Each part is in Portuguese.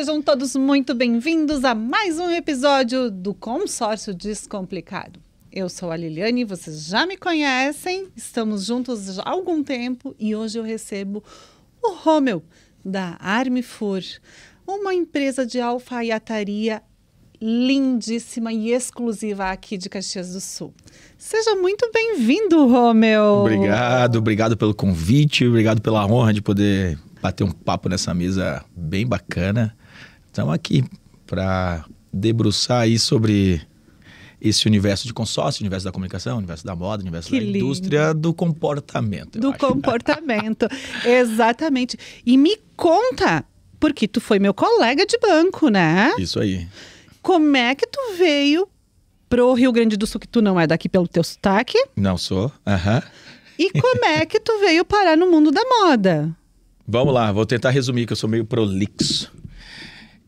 Sejam todos muito bem-vindos a mais um episódio do Consórcio Descomplicado. Eu sou a Liliane, vocês já me conhecem, estamos juntos há algum tempo e hoje eu recebo o Romeu da Armifur, uma empresa de alfaiataria lindíssima e exclusiva aqui de Caxias do Sul. Seja muito bem-vindo, Romeu. Obrigado, obrigado pelo convite, obrigado pela honra de poder bater um papo nessa mesa bem bacana. Estamos aqui para debruçar aí sobre esse universo de consórcio, universo da comunicação, universo da moda, universo que da lindo. indústria do comportamento. Do acho. comportamento, exatamente. E me conta, porque tu foi meu colega de banco, né? Isso aí. Como é que tu veio pro Rio Grande do Sul, que tu não é daqui pelo teu sotaque? Não sou, aham. Uhum. E como é que tu veio parar no mundo da moda? Vamos lá, vou tentar resumir, que eu sou meio prolixo.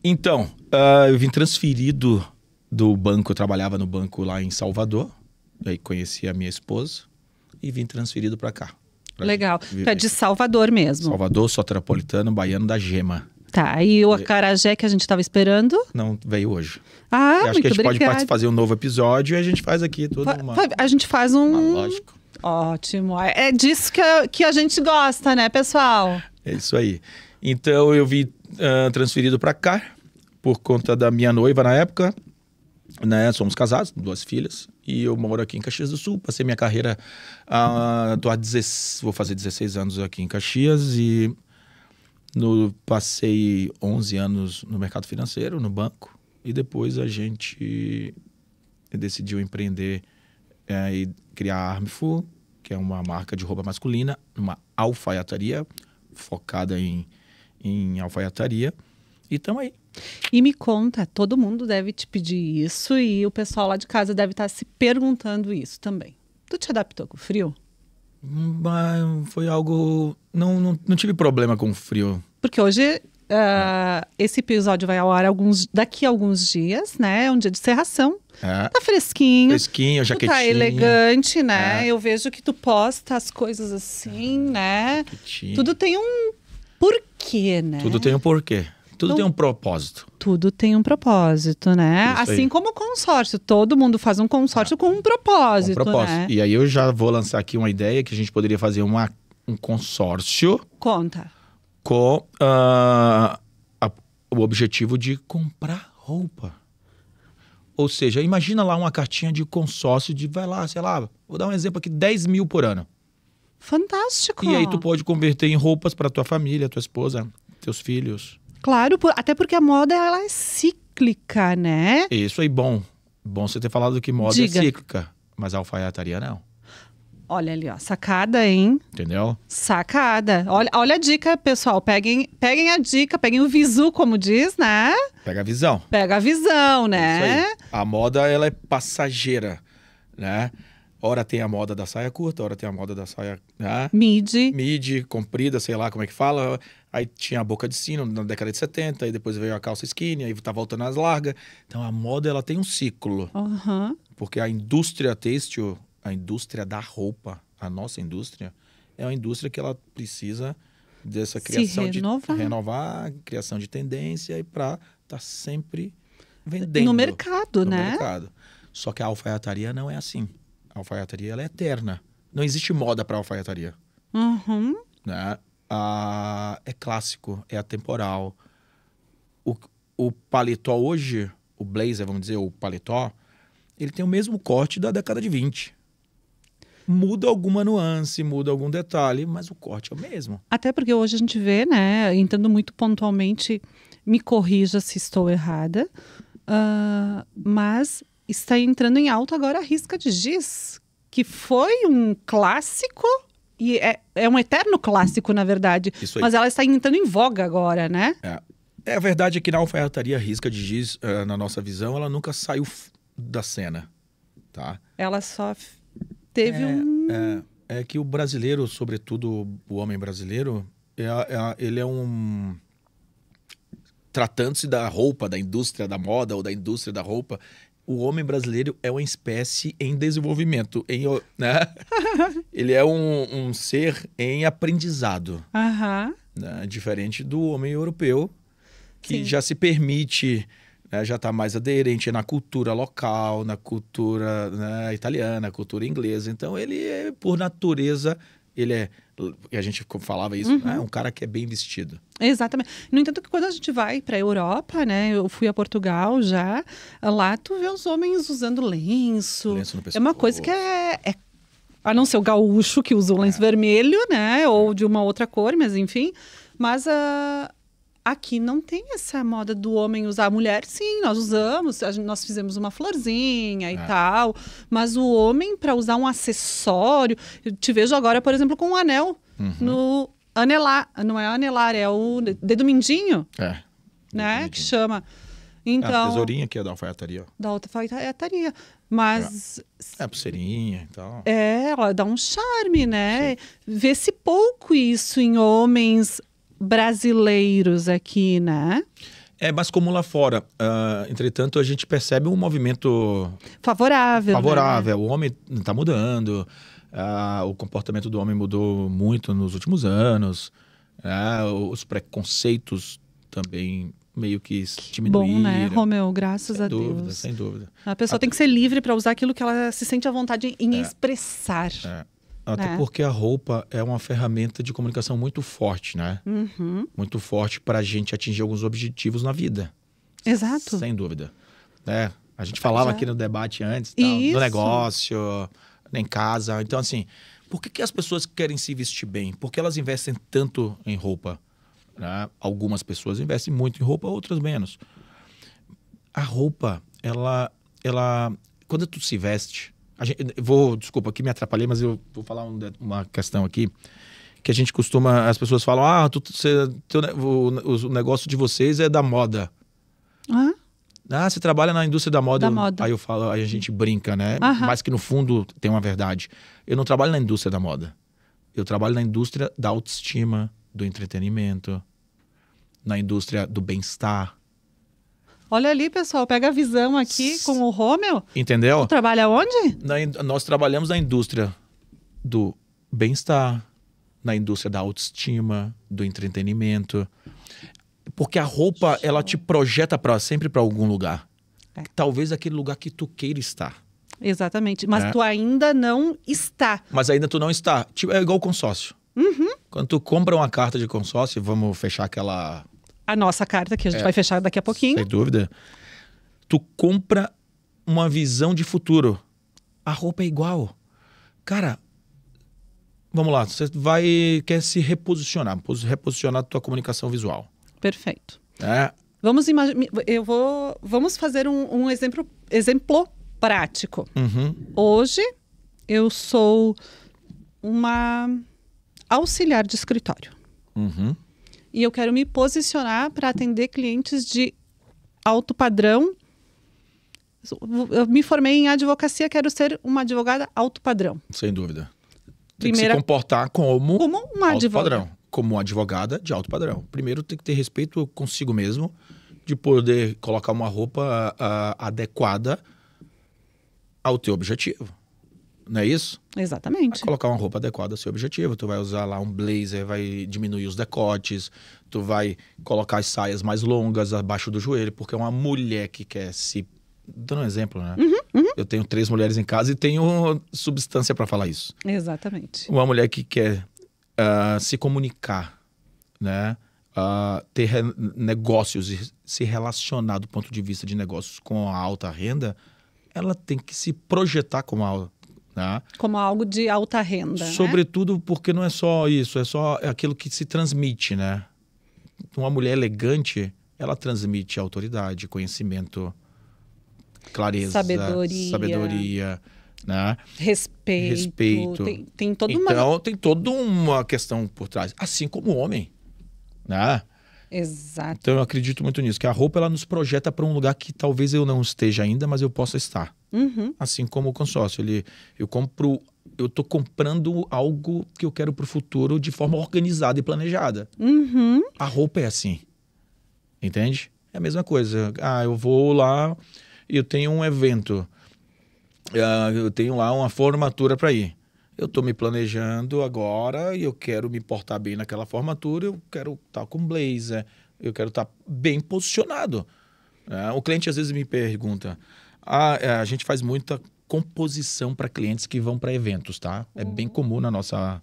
Então, uh, eu vim transferido do banco, eu trabalhava no banco lá em Salvador, aí conheci a minha esposa e vim transferido para cá. Pra Legal. Tu então, é de Salvador mesmo? Salvador, terapolitano, baiano da Gema. Tá, e o acarajé que a gente estava esperando? Não, veio hoje. Ah, eu acho muito que a gente obrigada. pode fazer um novo episódio e a gente faz aqui tudo uma... A gente faz um... Uma, ah, lógico. Ótimo. É, é disso que a, que a gente gosta, né, pessoal? É isso aí. Então, eu vim uh, transferido para cá por conta da minha noiva na época, né? Somos casados, duas filhas, e eu moro aqui em Caxias do Sul. Passei minha carreira, ah, tô há 16, vou fazer 16 anos aqui em Caxias e no, passei 11 anos no mercado financeiro, no banco, e depois a gente decidiu empreender é, e criar a Armful, que é uma marca de roupa masculina, uma alfaiataria focada em, em alfaiataria. E estamos aí, e me conta, todo mundo deve te pedir isso e o pessoal lá de casa deve estar tá se perguntando isso também. Tu te adaptou com o frio? Mas hum, ah, foi algo. Não, não, não tive problema com o frio. Porque hoje Uh, esse episódio vai ao ar alguns, daqui a alguns dias, né? É um dia de serração. É. Tá fresquinho. Fresquinho, jaquetinha. tá elegante, né? É. Eu vejo que tu posta as coisas assim, é. né? Jaquetinha. Tudo tem um porquê, né? Tudo tem um porquê. Tudo tem um propósito. Tudo tem um propósito, né? Isso assim aí. como o consórcio. Todo mundo faz um consórcio ah, com um propósito. Com um propósito. Né? E aí eu já vou lançar aqui uma ideia que a gente poderia fazer uma, um consórcio. Conta. Com uh, a, o objetivo de comprar roupa. Ou seja, imagina lá uma cartinha de consórcio de, vai lá, sei lá, vou dar um exemplo aqui, 10 mil por ano. Fantástico! E aí tu pode converter em roupas para tua família, tua esposa, teus filhos. Claro, por, até porque a moda ela é cíclica, né? Isso aí, bom. Bom você ter falado que moda é Diga. é cíclica, mas a alfaiataria não. Olha ali, ó, sacada, hein? Entendeu? Sacada. Olha, olha a dica, pessoal. Peguem, peguem a dica, peguem o visu, como diz, né? Pega a visão. Pega a visão, né? É a moda, ela é passageira, né? Ora tem a moda da saia curta, ora tem a moda da saia. Ah, midi comprida, sei lá como é que fala. Aí tinha a boca de sino na década de 70, aí depois veio a calça skinny, aí tá voltando às largas. Então a moda ela tem um ciclo. Uhum. Porque a indústria têxtil, a indústria da roupa, a nossa indústria, é uma indústria que ela precisa dessa criação renovar. de renovar, criação de tendência e para estar tá sempre vendendo no mercado, no né? Mercado. Só que a alfaiataria não é assim a alfaiataria ela é eterna. Não existe moda para alfaiataria. Uhum. Né? Ah, é clássico, é atemporal. O, o paletó hoje, o blazer, vamos dizer, o paletó, ele tem o mesmo corte da década de 20. Muda alguma nuance, muda algum detalhe, mas o corte é o mesmo. Até porque hoje a gente vê, né, entrando muito pontualmente, me corrija se estou errada, uh, mas está entrando em alta agora a risca de giz, que foi um clássico e é, é um eterno clássico, na verdade. Isso aí. Mas ela está entrando em voga agora, né? É. É a verdade é que na alfaiataria risca de giz, uh, na nossa visão, ela nunca saiu da cena, tá? Ela só teve é, um... É, é, que o brasileiro, sobretudo o homem brasileiro, é, é ele é um... Tratando-se da roupa, da indústria da moda ou da indústria da roupa, o homem brasileiro é uma espécie em desenvolvimento, em, né? ele é um, um, ser em aprendizado, uhum. né? diferente do homem europeu, que Sim. já se permite, né? já está mais aderente na cultura local, na cultura né? italiana, cultura inglesa. Então ele é, por natureza, ele é. A gente falava isso, uhum. Né? é né? um cara que é bem vestido. Exatamente. No entanto, que quando a gente vai para a Europa, né? Eu fui a Portugal já, lá tu vê os homens usando lenço. lenço é uma coisa que é, é a não ser o gaúcho que usa o lenço é. vermelho, né? Ou de uma outra cor, mas enfim. Mas ah, Aqui não tem essa moda do homem usar a mulher. Sim, nós usamos, gente, nós fizemos uma florzinha e é. tal. Mas o homem, para usar um acessório. Eu te vejo agora, por exemplo, com um anel uhum. no anelar. Não é anelar, é o dedo mindinho. É. Né? Mindinho. Que chama. Então, é a então tesourinha que é da alfaiataria. Da alfaiataria. Mas. É, é pulseirinha e tal. É, ela dá um charme, né? Vê-se pouco isso em homens brasileiros aqui, né? É, mas como lá fora, uh, entretanto, a gente percebe um movimento favorável. Né? Favorável. Né? O homem está mudando, uh, o comportamento do homem mudou muito nos últimos anos, uh, os preconceitos também meio que diminuíram. Bom, né, Romeu? Graças sem a dúvida, Deus. Sem dúvida. A pessoa a... tem que ser livre para usar aquilo que ela se sente à vontade em é. expressar. É. Até né? porque a roupa é uma ferramenta de comunicação muito forte, né? Uhum. Muito forte para a gente atingir alguns objetivos na vida. Exato. Sem dúvida. É, A gente falava Já. aqui no debate antes, tal, do negócio, né, em casa. Então, assim, por que, que as pessoas querem se vestir bem? Por que elas investem tanto em roupa? Né? Algumas pessoas investem muito em roupa, outras menos. A roupa, ela, ela, quando tu se veste, Gente, vou, desculpa, aqui me atrapalhei, mas eu vou falar um, uma questão aqui que a gente costuma, as pessoas falam, ah, tu, teu, o, o, negócio de vocês é da moda. Ah? Ah, você trabalha na indústria da moda. Da moda. Aí eu falo, aí a gente brinca, né? Mas que no fundo tem uma verdade. Eu não trabalho na indústria da moda. Eu trabalho na indústria da autoestima, do entretenimento, na indústria do bem-estar, Olha ali, pessoal, pega a visão aqui com o Romeu. Entendeu? Tu trabalha onde? Na, nós trabalhamos na indústria do bem-estar, na indústria da autoestima, do entretenimento. Porque a roupa, Show. ela te projeta para sempre para algum lugar. É. Talvez aquele lugar que tu queira estar. Exatamente. Mas é. tu ainda não está. Mas ainda tu não está. Tipo, é igual o consórcio. Uhum. Quando tu compra uma carta de consórcio, vamos fechar aquela a nossa carta, que a gente é, vai fechar daqui a pouquinho. Sem dúvida. Tu compra uma visão de futuro. A roupa é igual. Cara, vamos lá, você vai quer se reposicionar, reposicionar tua comunicação visual. Perfeito. É. Vamos imaginar, eu vou, vamos fazer um, um exemplo, exemplo prático. Uhum. Hoje eu sou uma auxiliar de escritório. Uhum e eu quero me posicionar para atender clientes de alto padrão. Eu me formei em advocacia, quero ser uma advogada alto padrão. Sem dúvida. Tem Primeira... que se comportar como, como uma alto advogada. padrão. Como advogada de alto padrão. Primeiro, tem que ter respeito consigo mesmo, de poder colocar uma roupa ah, ah, adequada ao teu objetivo. Não é isso? Exatamente. Vai colocar uma roupa adequada ao seu objetivo. Tu vai usar lá um blazer, vai diminuir os decotes, tu vai colocar as saias mais longas abaixo do joelho, porque é uma mulher que quer se. Dando um exemplo, né? Uhum, uhum. Eu tenho três mulheres em casa e tenho substância para falar isso. Exatamente. Uma mulher que quer uh, se comunicar, né? Uh, ter negócios e se relacionar do ponto de vista de negócios com a alta renda, ela tem que se projetar como alta Tá? Como algo de alta renda. Né? Sobretudo né? porque não é só isso, é só aquilo que se transmite, né? Uma mulher elegante, ela transmite autoridade, conhecimento, clareza, sabedoria. sabedoria né? Respeito. Respeito. Tem, tem toda uma... Então, tem toda uma questão por trás. Assim como o homem, né? Exato. Então, eu acredito muito nisso, que a roupa, ela nos projeta para um lugar que talvez eu não esteja ainda, mas eu possa estar. Uhum. Assim como o consórcio. Ele, eu compro. Eu estou comprando algo que eu quero para o futuro de forma organizada e planejada. Uhum. A roupa é assim. Entende? É a mesma coisa. Ah, eu vou lá e eu tenho um evento. Ah, eu tenho lá uma formatura para ir. Eu estou me planejando agora e eu quero me portar bem naquela formatura. Eu quero estar tá com blazer. Eu quero estar tá bem posicionado. Ah, o cliente às vezes me pergunta: a, é, a gente faz muita composição para clientes que vão para eventos, tá? É bem uhum. comum na nossa,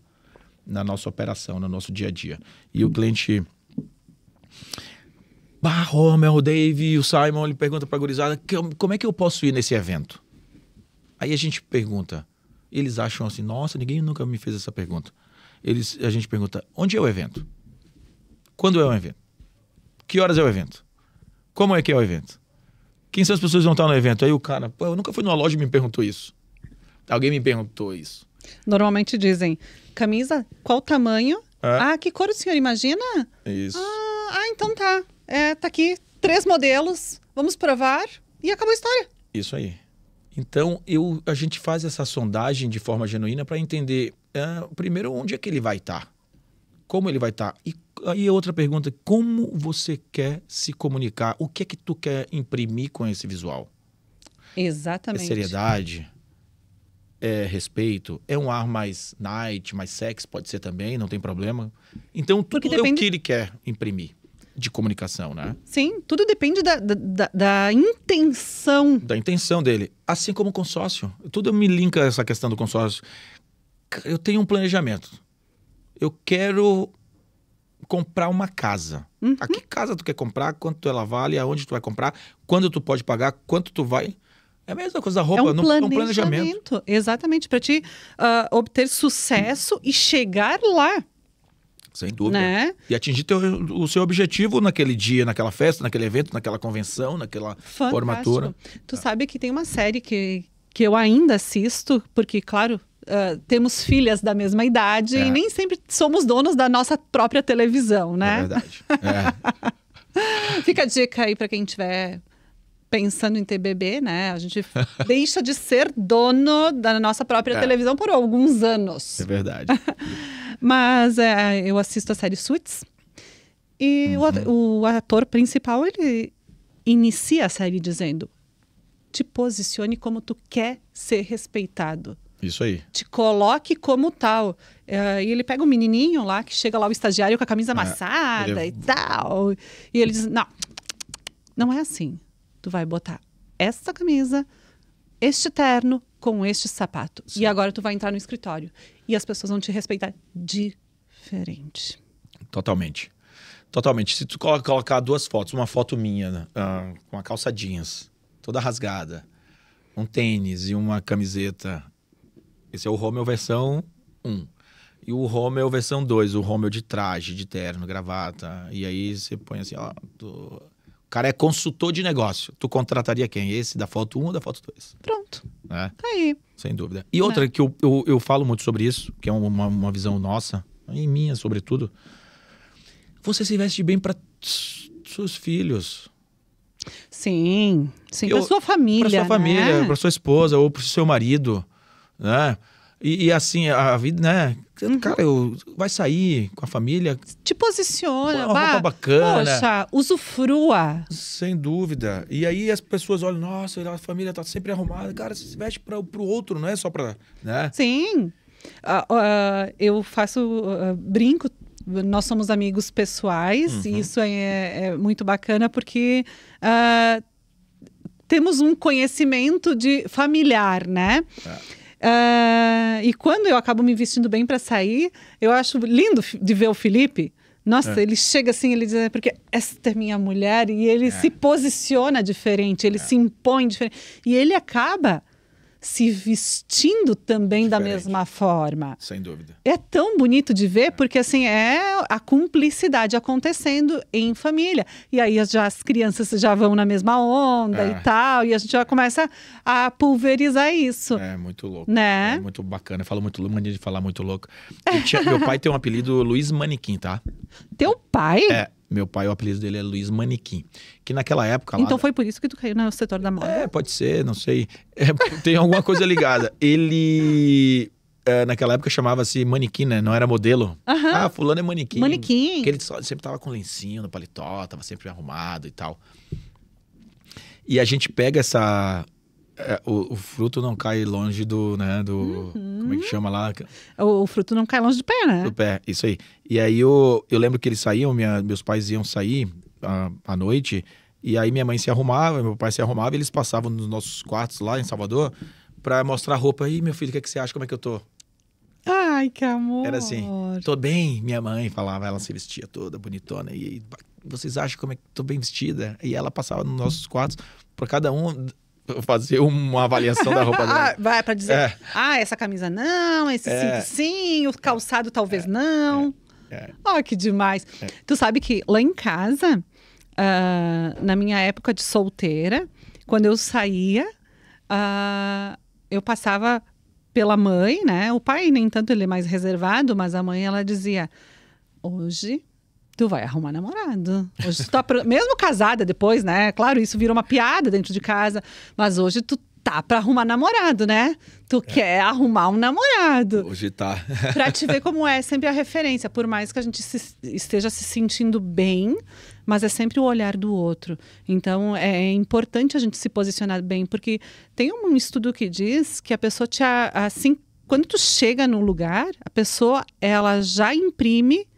na nossa operação, no nosso dia a dia. E o uhum. cliente. Bah, Homer, o Dave, o Simon, ele pergunta para a gurizada, como é que eu posso ir nesse evento? Aí a gente pergunta, eles acham assim, nossa, ninguém nunca me fez essa pergunta. Eles, a gente pergunta, onde é o evento? Quando é o evento? Que horas é o evento? Como é que é o evento? Quem são as pessoas que vão estar no evento? Aí o cara, pô, eu nunca fui numa loja e me perguntou isso. Alguém me perguntou isso. Normalmente dizem, camisa, qual tamanho? É. Ah, que cor o senhor imagina? Isso. Ah, ah, então tá. É, tá aqui três modelos, vamos provar e acabou a história. Isso aí. Então, eu, a gente faz essa sondagem de forma genuína para entender, ah, primeiro, onde é que ele vai estar, tá? como ele vai estar tá? e aí é outra pergunta, como você quer se comunicar? O que é que tu quer imprimir com esse visual? É Exatamente. É seriedade, é respeito, é um ar mais night, mais sexy, pode ser também, não tem problema. Então, tudo depende... é o que ele quer imprimir de comunicação, né? Sim, tudo depende da, da, da, intenção. Da intenção dele. Assim como o consórcio. Tudo me linka essa questão do consórcio. Eu tenho um planejamento. Eu quero comprar uma casa. Uhum. A que casa tu quer comprar, quanto ela vale, aonde tu vai comprar, quando tu pode pagar, quanto tu vai. É a mesma coisa da roupa, é um, não, planejamento. É um planejamento. Exatamente, para te uh, obter sucesso e chegar lá. Sem dúvida. Né? E atingir teu, o seu objetivo naquele dia, naquela festa, naquele evento, naquela convenção, naquela Fantástico. formatura. Tu ah. sabe que tem uma série que, que eu ainda assisto, porque, claro, uh, temos filhas da mesma idade é. e nem sempre somos donos da nossa própria televisão, né? É verdade. É. Fica a dica aí para quem estiver pensando em ter bebê, né? A gente deixa de ser dono da nossa própria é. televisão por alguns anos. É verdade. Mas é, eu assisto a série Suits e uhum. o, o ator principal ele inicia a série dizendo: te posicione como tu quer ser respeitado. Isso aí. Te coloque como tal. É, e ele pega o um menininho lá, que chega lá o estagiário com a camisa é, amassada é, ele... e tal. E ele diz: Não, não é assim. Tu vai botar esta camisa, este terno com este sapato. Sim. E agora tu vai entrar no escritório. E as pessoas vão te respeitar diferente. Totalmente. Totalmente. Se tu colocar duas fotos, uma foto minha né, ah, com a calça jeans, toda rasgada, um tênis e uma camiseta esse é o Romeo versão 1. E o Romeo versão 2, o Romeo de traje, de terno, gravata. E aí você põe assim, ó. O cara é consultor de negócio. Tu contrataria quem? Esse da foto 1 ou da foto 2? Pronto. É. Aí. Sem dúvida. E outra é. que eu, eu, eu, falo muito sobre isso, que é uma, uma visão nossa, e minha sobretudo. Você se veste bem para seus filhos. Sim, sim, para sua família. Para sua família, né? para sua esposa ou para o seu marido né? E, e, assim, a vida, né? Cara, eu, vai sair com a família. Te posiciona, uma roupa bacana. Poxa, usufrua. Sem dúvida. E aí as pessoas olham, nossa, a família tá sempre arrumada. Cara, você se veste para o outro, não é só para. Né? Sim. Uh, uh, eu faço uh, brinco. Nós somos amigos pessoais, uhum. e isso é, é, é, muito bacana porque temos um conhecimento de familiar, né? É. Ah, e quando eu acabo me vestindo bem para sair, eu acho lindo de ver o Felipe. Nossa, é. ele chega assim, ele diz, é, porque esta é minha mulher, e ele é. se posiciona diferente, ele é. se impõe diferente. E ele acaba se vestindo também Diferente. da mesma forma. Sem dúvida. É tão bonito de ver, porque assim é a cumplicidade acontecendo em família. E aí já as crianças já vão na mesma onda é. e tal, e a gente já começa a pulverizar isso. É muito louco. Né? É muito bacana. Eu falo muito louco, mania de falar muito louco. Tinha, meu pai tem um apelido Luiz Manequim, tá? Teu pai? É. Meu pai, o apelido dele é Luiz Manequim. Que naquela época. Então lá... foi por isso que tu caiu no setor da moda? É, pode ser, não sei. É, tem alguma coisa ligada. Ele. É, naquela época chamava-se manequim, né? Não era modelo. Uhum. Ah, fulano é manequim. Manequim. Que ele só, sempre tava com lencinho no paletó, tava sempre arrumado e tal. E a gente pega essa é, o, o, fruto não cai longe do, né, do, uhum. como é que chama lá? O, o, fruto não cai longe do pé, né? Do pé, isso aí. E aí eu, eu lembro que eles saíam, minha, meus pais iam sair à, à noite, e aí minha mãe se arrumava, meu pai se arrumava, e eles passavam nos nossos quartos lá em Salvador para mostrar a roupa. aí meu filho, o que, é que você acha? Como é que eu tô? Ai, que amor. Era assim, tô bem, minha mãe falava, ela se vestia toda bonitona. E vocês acham como é que tô bem vestida? E ela passava nos nossos quartos para cada um fazer uma avaliação da roupa dele. ah, vai para dizer, é. ah, essa camisa não, esse é. cinto sim, o calçado talvez é. é. não. Ó, é. oh, ah, que demais. É. Tu sabe que lá em casa, uh, na minha época de solteira, quando eu saía, uh, eu passava pela mãe, né? O pai, nem tanto, ele é mais reservado, mas a mãe, ela dizia: hoje tu vai arrumar namorado. Hoje tu tá, mesmo casada depois, né? Claro, isso virou uma piada dentro de casa, mas hoje tu tá pra arrumar namorado, né? Tu é. quer arrumar um namorado. Hoje tá. pra te ver como é, é sempre a referência. Por mais que a gente se, esteja se sentindo bem, mas é sempre o olhar do outro. Então é, é importante a gente se posicionar bem, porque tem um estudo que diz que a pessoa te. Assim, quando tu chega no lugar, a pessoa ela já imprime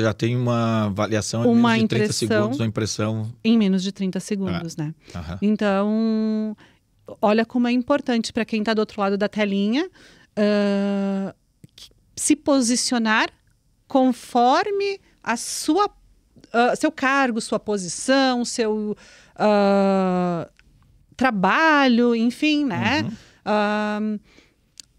já tem uma avaliação em uma menos de 30 segundos, uma impressão. Em menos de 30 segundos, ah. né? Aham. Então, olha como é importante para quem está do outro lado da telinha uh, se posicionar conforme a sua, uh, seu cargo, sua posição, seu uh, trabalho, enfim, né? Uhum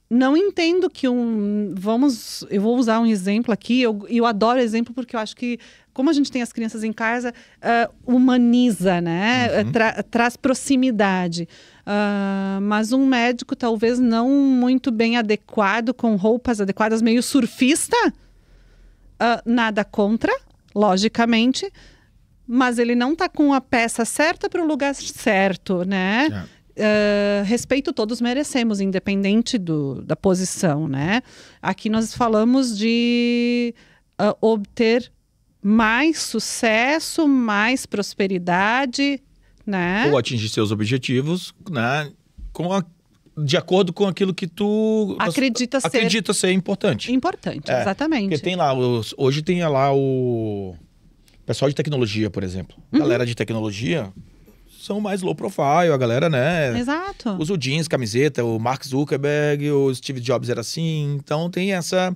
não entendo que um. Vamos. Eu vou usar um exemplo aqui. Eu, eu adoro exemplo porque eu acho que, como a gente tem as crianças em casa, uh, humaniza, né? Uhum. Tra, traz proximidade. Uh, mas um médico talvez não muito bem adequado, com roupas adequadas, meio surfista, uh, nada contra, logicamente. Mas ele não está com a peça certa para o lugar certo, né? É. Uh, respeito todos merecemos, independente do, da posição, né? Aqui nós falamos de uh, obter mais sucesso, mais prosperidade, né? Ou atingir seus objetivos, né? Com a, de acordo com aquilo que tu acredita, ser, acredita ser importante. Importante, é, exatamente. Porque tem lá, os, hoje tem lá o pessoal de tecnologia, por exemplo. Uhum. Galera de tecnologia são mais low profile, a galera, né? Exato. Usa o jeans, camiseta, o Mark Zuckerberg, o Steve Jobs era assim. Então tem essa.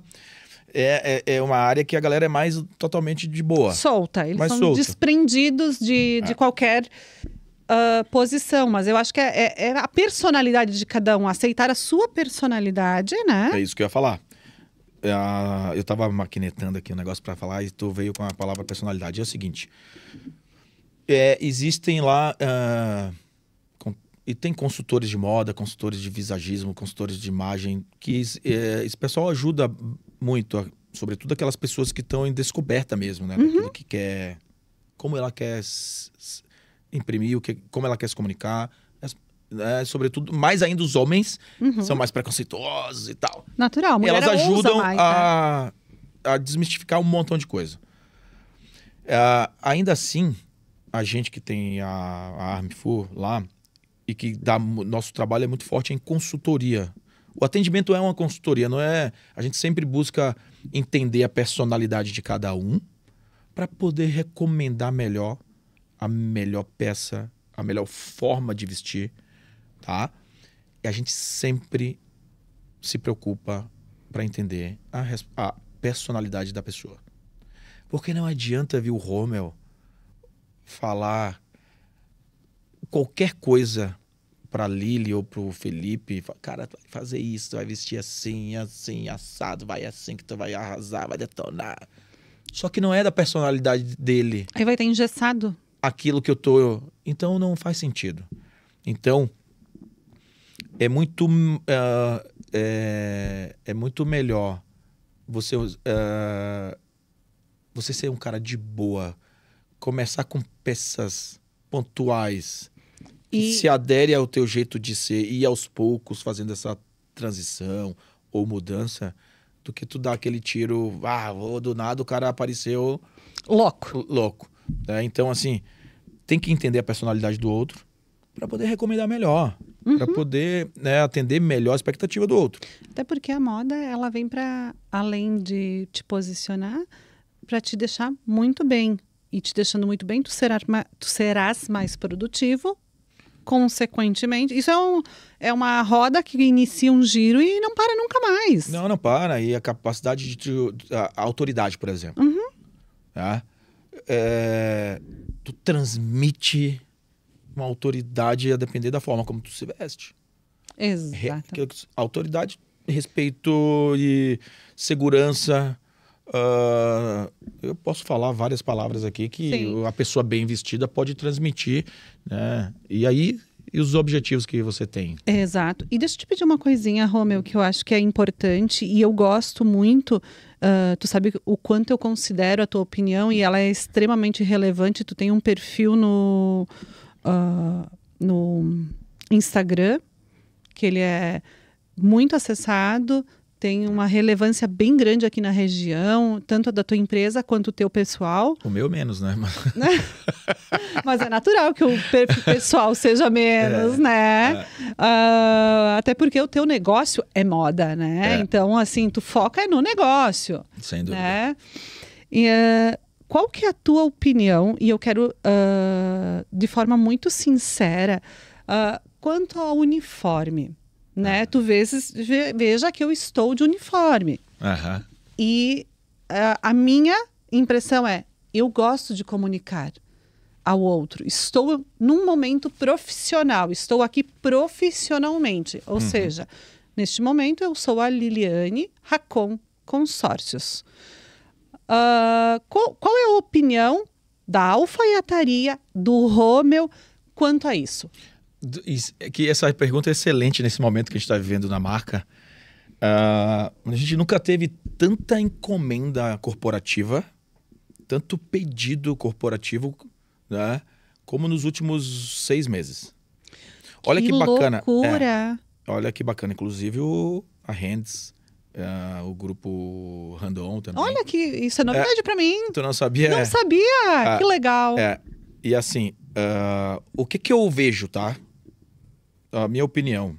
É, é, é, uma área que a galera é mais totalmente de boa. Solta. Eles mais são solta. desprendidos de, de é. qualquer uh, posição. Mas eu acho que é, é, a personalidade de cada um. Aceitar a sua personalidade, né? É isso que eu ia falar. Uh, eu tava maquinetando aqui o um negócio para falar e tu veio com a palavra personalidade. É o seguinte é, existem lá. Uh, ah, com, e tem consultores de moda, consultores de visagismo, consultores de imagem, que é, esse pessoal ajuda muito, a, sobretudo aquelas pessoas que estão em descoberta mesmo, né? Uhum. que quer. Como ela quer imprimir, o que, como ela quer se comunicar. É, é, sobretudo, mais ainda os homens uhum. são mais preconceituosos e tal. Natural, mulher Elas ajudam mais, a, né? a desmistificar um montão de coisa. Ah, ainda assim, a gente que tem a, a Armfor lá e que dá nosso trabalho é muito forte em consultoria. O atendimento é uma consultoria, não é? A gente sempre busca entender a personalidade de cada um para poder recomendar melhor a melhor peça, a melhor forma de vestir, tá? E a gente sempre se preocupa para entender a, a personalidade da pessoa. Porque não adianta vir o Rommel falar qualquer coisa para Lili ou pro Felipe, cara, vai fazer isso, tu vai vestir assim, assim, assado, vai assim que tu vai arrasar, vai detonar. Só que não é da personalidade dele. Aí vai ter engessado. Aquilo que eu tô, então não faz sentido. Então é muito uh, é, é, muito melhor você uh, você ser um cara de boa, começar com peças pontuais e... que se adere ao teu jeito de ser e aos poucos fazendo essa transição ou mudança do que tu dar aquele tiro, ah, do nada o cara apareceu louco. Louco. Né? Então assim, tem que entender a personalidade do outro para poder recomendar melhor, uhum. para poder né, atender melhor a expectativa do outro. Até porque a moda ela vem para além de te posicionar, para te deixar muito bem, e te deixando muito bem, tu, será, tu serás mais produtivo. Consequentemente, isso é, um, é uma roda que inicia um giro e não para nunca mais. Não, não para. E a capacidade de. Tu, a, a autoridade, por exemplo. Uhum. Tá? É, tu transmite uma autoridade a depender da forma como tu se veste. Exato. Re, autoridade, respeito e segurança, Uh, eu posso falar várias palavras aqui que Sim. a pessoa bem vestida pode transmitir, né? E aí e os objetivos que você tem. exato. E deixa eu te pedir uma coisinha, Romeu, que eu acho que é importante e eu gosto muito. Uh, tu sabe o quanto eu considero a tua opinião e ela é extremamente relevante. Tu tem um perfil no, uh, no Instagram, que ele é muito acessado, tem uma relevância bem grande aqui na região, tanto a da tua empresa quanto o teu pessoal. O meu menos, né? Mas né? é natural que o pessoal seja menos, é, né? É. Uh, até porque o teu negócio é moda, né? É. Então, assim, tu foca no negócio. Sem dúvida. Né? E, uh, qual que é a tua opinião? E eu quero, uh, de forma muito sincera, quanto ao uniforme né? Tá. Tu vezes, veja que eu estou de uniforme. Uhum. E uh, a minha impressão é, eu gosto de comunicar ao outro. Estou num momento profissional, estou aqui profissionalmente. Ou uhum. seja, neste momento eu sou a Liliane Racon Consórcios. Uh, qual, qual é a opinião da alfaiataria do Romeu quanto a isso? É que essa pergunta é excelente nesse momento que a gente está vivendo na marca. Uh, a gente nunca teve tanta encomenda corporativa, tanto pedido corporativo, né, como nos últimos seis meses. Olha que, que bacana. Loucura. É, olha que bacana. Inclusive o, a Hands, uh, o grupo Randon também. Olha que isso é novidade é, para mim. Tu não sabia? Não sabia. É. que legal. É, e assim, uh, o que que eu vejo, tá? a minha opinião.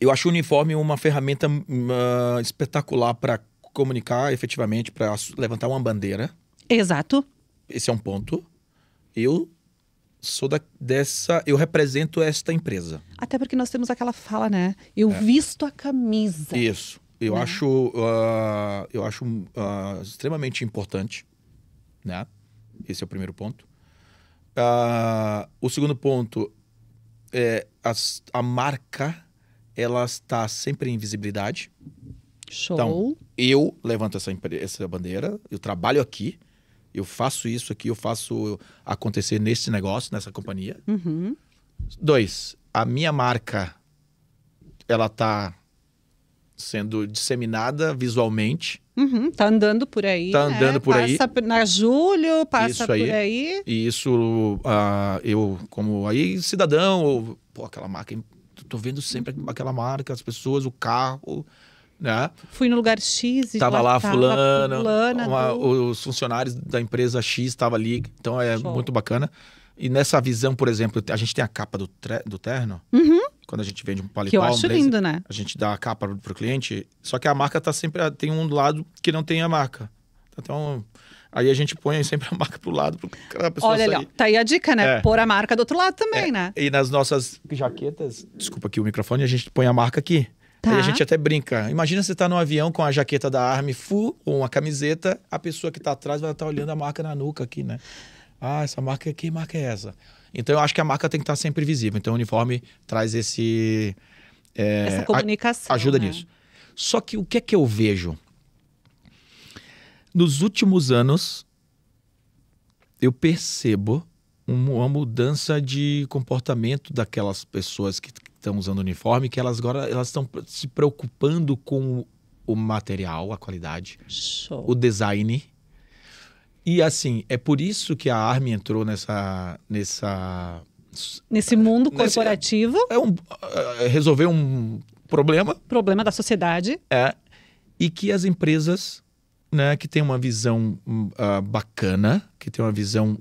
Eu acho o uniforme uma ferramenta uh, espetacular para comunicar efetivamente, para levantar uma bandeira. Exato. Esse é um ponto. Eu sou da, dessa. Eu represento esta empresa. Até porque nós temos aquela fala, né? Eu é. visto a camisa. Isso. Eu né? acho, uh, eu acho uh, extremamente importante, né? Esse é o primeiro ponto. Uh, o segundo ponto é, a marca ela está sempre em visibilidade. Show. Então, eu levanto essa, essa bandeira, eu trabalho aqui, eu faço isso aqui, eu faço acontecer nesse negócio, nessa companhia. Uhum. Dois, a minha marca, ela está sendo disseminada visualmente. Uhum, tá andando por aí. Tá né? andando né? por passa aí. Passa na Julho, passa aí, por aí. E isso, ah, eu como aí cidadão, ou, pô, aquela marca, tô vendo sempre aquela marca, as pessoas, o carro, né? Fui no lugar X e tava lá tava fulana, fulana uma, do... os funcionários da empresa X estava ali, então é Show. muito bacana. E nessa visão, por exemplo, a gente tem a capa do, tre... do terno. Uhum. Quando a gente vende um paletó, que eu acho um blazer, lindo, né? A gente dá a capa pro cliente, só que a marca tá sempre tem um lado que não tem a marca. Então, aí a gente põe sempre a marca pro lado para pessoa Olha, sair. Olha, tá aí a dica, né? É. Pôr a marca do outro lado também, é. né? E nas nossas jaquetas, desculpa aqui o microfone, a gente põe a marca aqui. Tá. Aí a tá. gente até brinca. Imagina você tá no avião com a jaqueta da Army full ou uma camiseta, a pessoa que tá atrás vai estar tá olhando a marca na nuca aqui, né? Ah, essa marca, que marca é essa? Então eu acho que a marca tem que estar sempre visível. Então o uniforme traz esse. É, Essa comunicação. A, ajuda né? nisso. Só que o que é que eu vejo? Nos últimos anos, eu percebo uma mudança de comportamento daquelas pessoas que estão usando uniforme, que elas agora elas estão se preocupando com o material, a qualidade, Show. o design e assim, é por isso que a Armin entrou nessa. nessa nesse mundo corporativo. Nesse, é um, é, resolver um problema. Problema da sociedade. É. E que as empresas né, que têm uma visão uh, bacana, que têm uma visão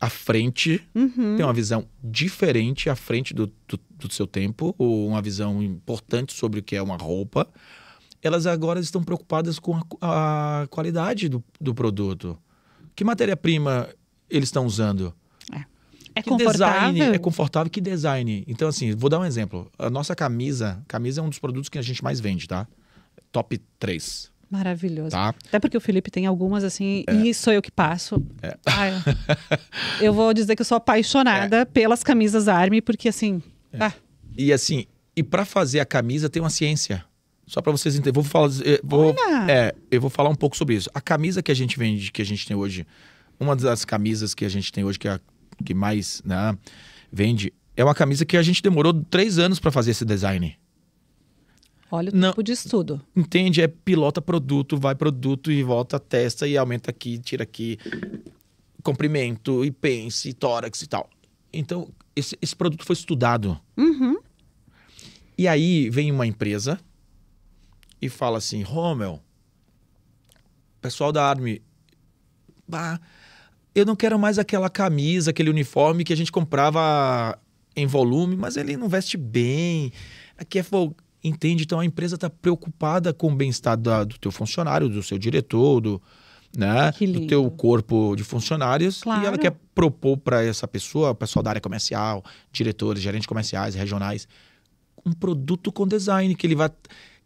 à frente, uhum. tem uma visão diferente à frente do, do, do, seu tempo, ou uma visão importante sobre o que é uma roupa, elas agora estão preocupadas com a, a qualidade do, do produto. Que matéria-prima eles estão usando? É. É que confortável. Design, é confortável que design. Então, assim, vou dar um exemplo. A nossa camisa, camisa é um dos produtos que a gente mais vende, tá? Top 3. Maravilhoso. Tá? Até porque o Felipe tem algumas, assim, é. e sou eu que passo. É. Ai, eu vou dizer que eu sou apaixonada é. pelas camisas Army, porque assim. Ah. E assim, e para fazer a camisa tem uma ciência. Só para vocês entenderem, vou falar, eh, vou, é, eu vou falar um pouco sobre isso. A camisa que a gente vende, que a gente tem hoje, uma das camisas que a gente tem hoje que é a que mais né, vende, é uma camisa que a gente demorou três anos para fazer esse design. Olha o não, tempo de estudo. Entende? É pilota produto, vai produto e volta, testa e aumenta aqui, tira aqui, comprimento, e pence, e tórax e tal. Então, esse, esse produto foi estudado. Uhum. E aí vem uma empresa e fala assim: Rommel, pessoal da Army, bah, eu não quero mais aquela camisa, aquele uniforme que a gente comprava em volume, mas ele não veste bem. Aqui é fol... entende? Então a empresa está preocupada com o bem-estar do teu funcionário, do seu diretor, do, né, do teu corpo de funcionários claro. e ela quer propor para essa pessoa, o pessoal da área comercial, diretores, gerentes comerciais, regionais, um produto com design que ele vai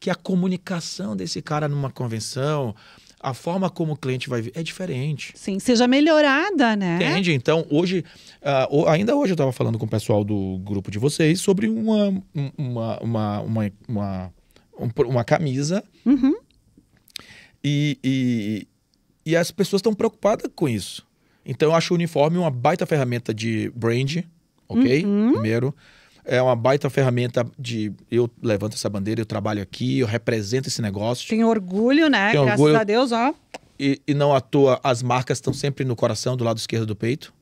que a comunicação desse cara numa convenção, a forma como o cliente vai ver é diferente. Sim, seja melhorada, né? Entende? Então, hoje, uh, ainda hoje eu estava falando com o pessoal do grupo de vocês sobre uma, uma, uma, uma, uma, uma camisa. Uhum. E, e, e as pessoas estão preocupadas com isso. Então, eu acho o uniforme uma baita ferramenta de brand, ok? Uhum. Primeiro é uma baita ferramenta de eu levanto essa bandeira, eu trabalho aqui, eu represento esse negócio. Tem orgulho, né? Graças orgulho. a Deus, ó. E, e não à toa, as marcas estão sempre no coração, do lado esquerdo do peito.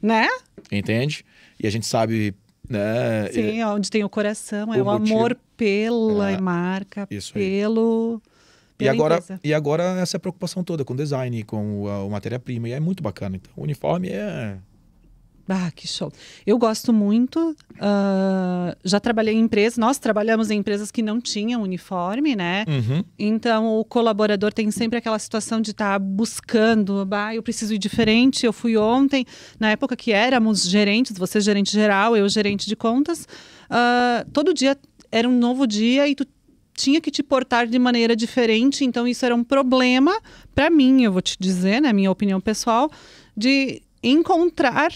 Né? Entende? E a gente sabe, né? Sim, é, onde tem o coração, é o, amor pela é, marca, pelo. E agora, e agora essa preocupação toda com design, com a, a matéria-prima, e é muito bacana. Então, o uniforme é ah, que show. Eu gosto muito. Uh, já trabalhei em empresas, nós trabalhamos em empresas que não tinham uniforme, né? Uhum. Então o colaborador tem sempre aquela situação de estar tá buscando, bah, eu preciso ir diferente, eu fui ontem, na época que éramos gerentes, você é gerente geral, eu gerente de contas, uh, todo dia era um novo dia e tu tinha que te portar de maneira diferente, então isso era um problema para mim, eu vou te dizer, na né, minha opinião pessoal, de encontrar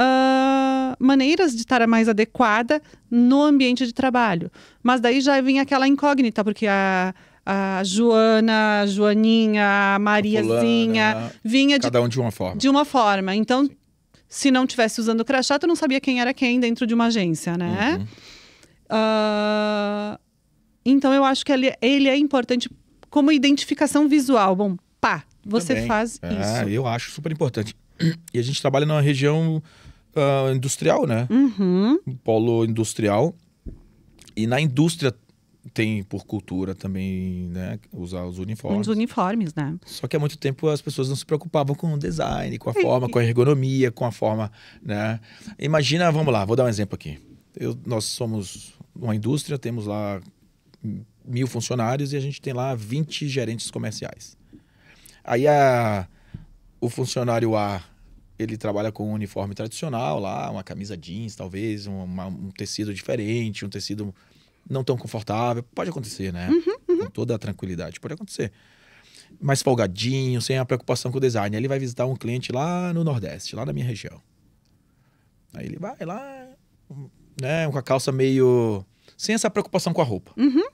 uh, maneiras de estar mais adequada no ambiente de trabalho. Mas daí já vinha aquela incógnita, porque a, a Joana, a Joaninha, a Mariazinha, fulana, vinha de cada um de uma forma. De uma forma. Então, se não tivesse usando o crachá, tu não sabia quem era quem dentro de uma agência, né? Uhum. Uh, então eu acho que ele, ele, é importante como identificação visual. Bom, pá, você Também. faz é, isso. Eu acho super importante. E a gente trabalha numa região uh, industrial, né? Uhum. Polo industrial. E na indústria tem por cultura também, né, usar os uniformes. Os uniformes, né? Só que há muito tempo as pessoas não se preocupavam com o design, com a é forma, com a ergonomia, com a forma, né? Imagina, vamos lá, vou dar um exemplo aqui. Eu, nós somos uma indústria, temos lá mil funcionários e a gente tem lá 20 gerentes comerciais. Aí a, o funcionário A ele trabalha com um uniforme tradicional lá, uma camisa jeans, talvez, uma, um tecido diferente, um tecido não tão confortável. Pode acontecer, né? Uhum, uhum. Com toda a tranquilidade, pode acontecer. Mais folgadinho, sem a preocupação com o design. Aí ele vai visitar um cliente lá no Nordeste, lá na minha região. Aí ele vai lá, né, com a calça meio. sem essa preocupação com a roupa. Uhum.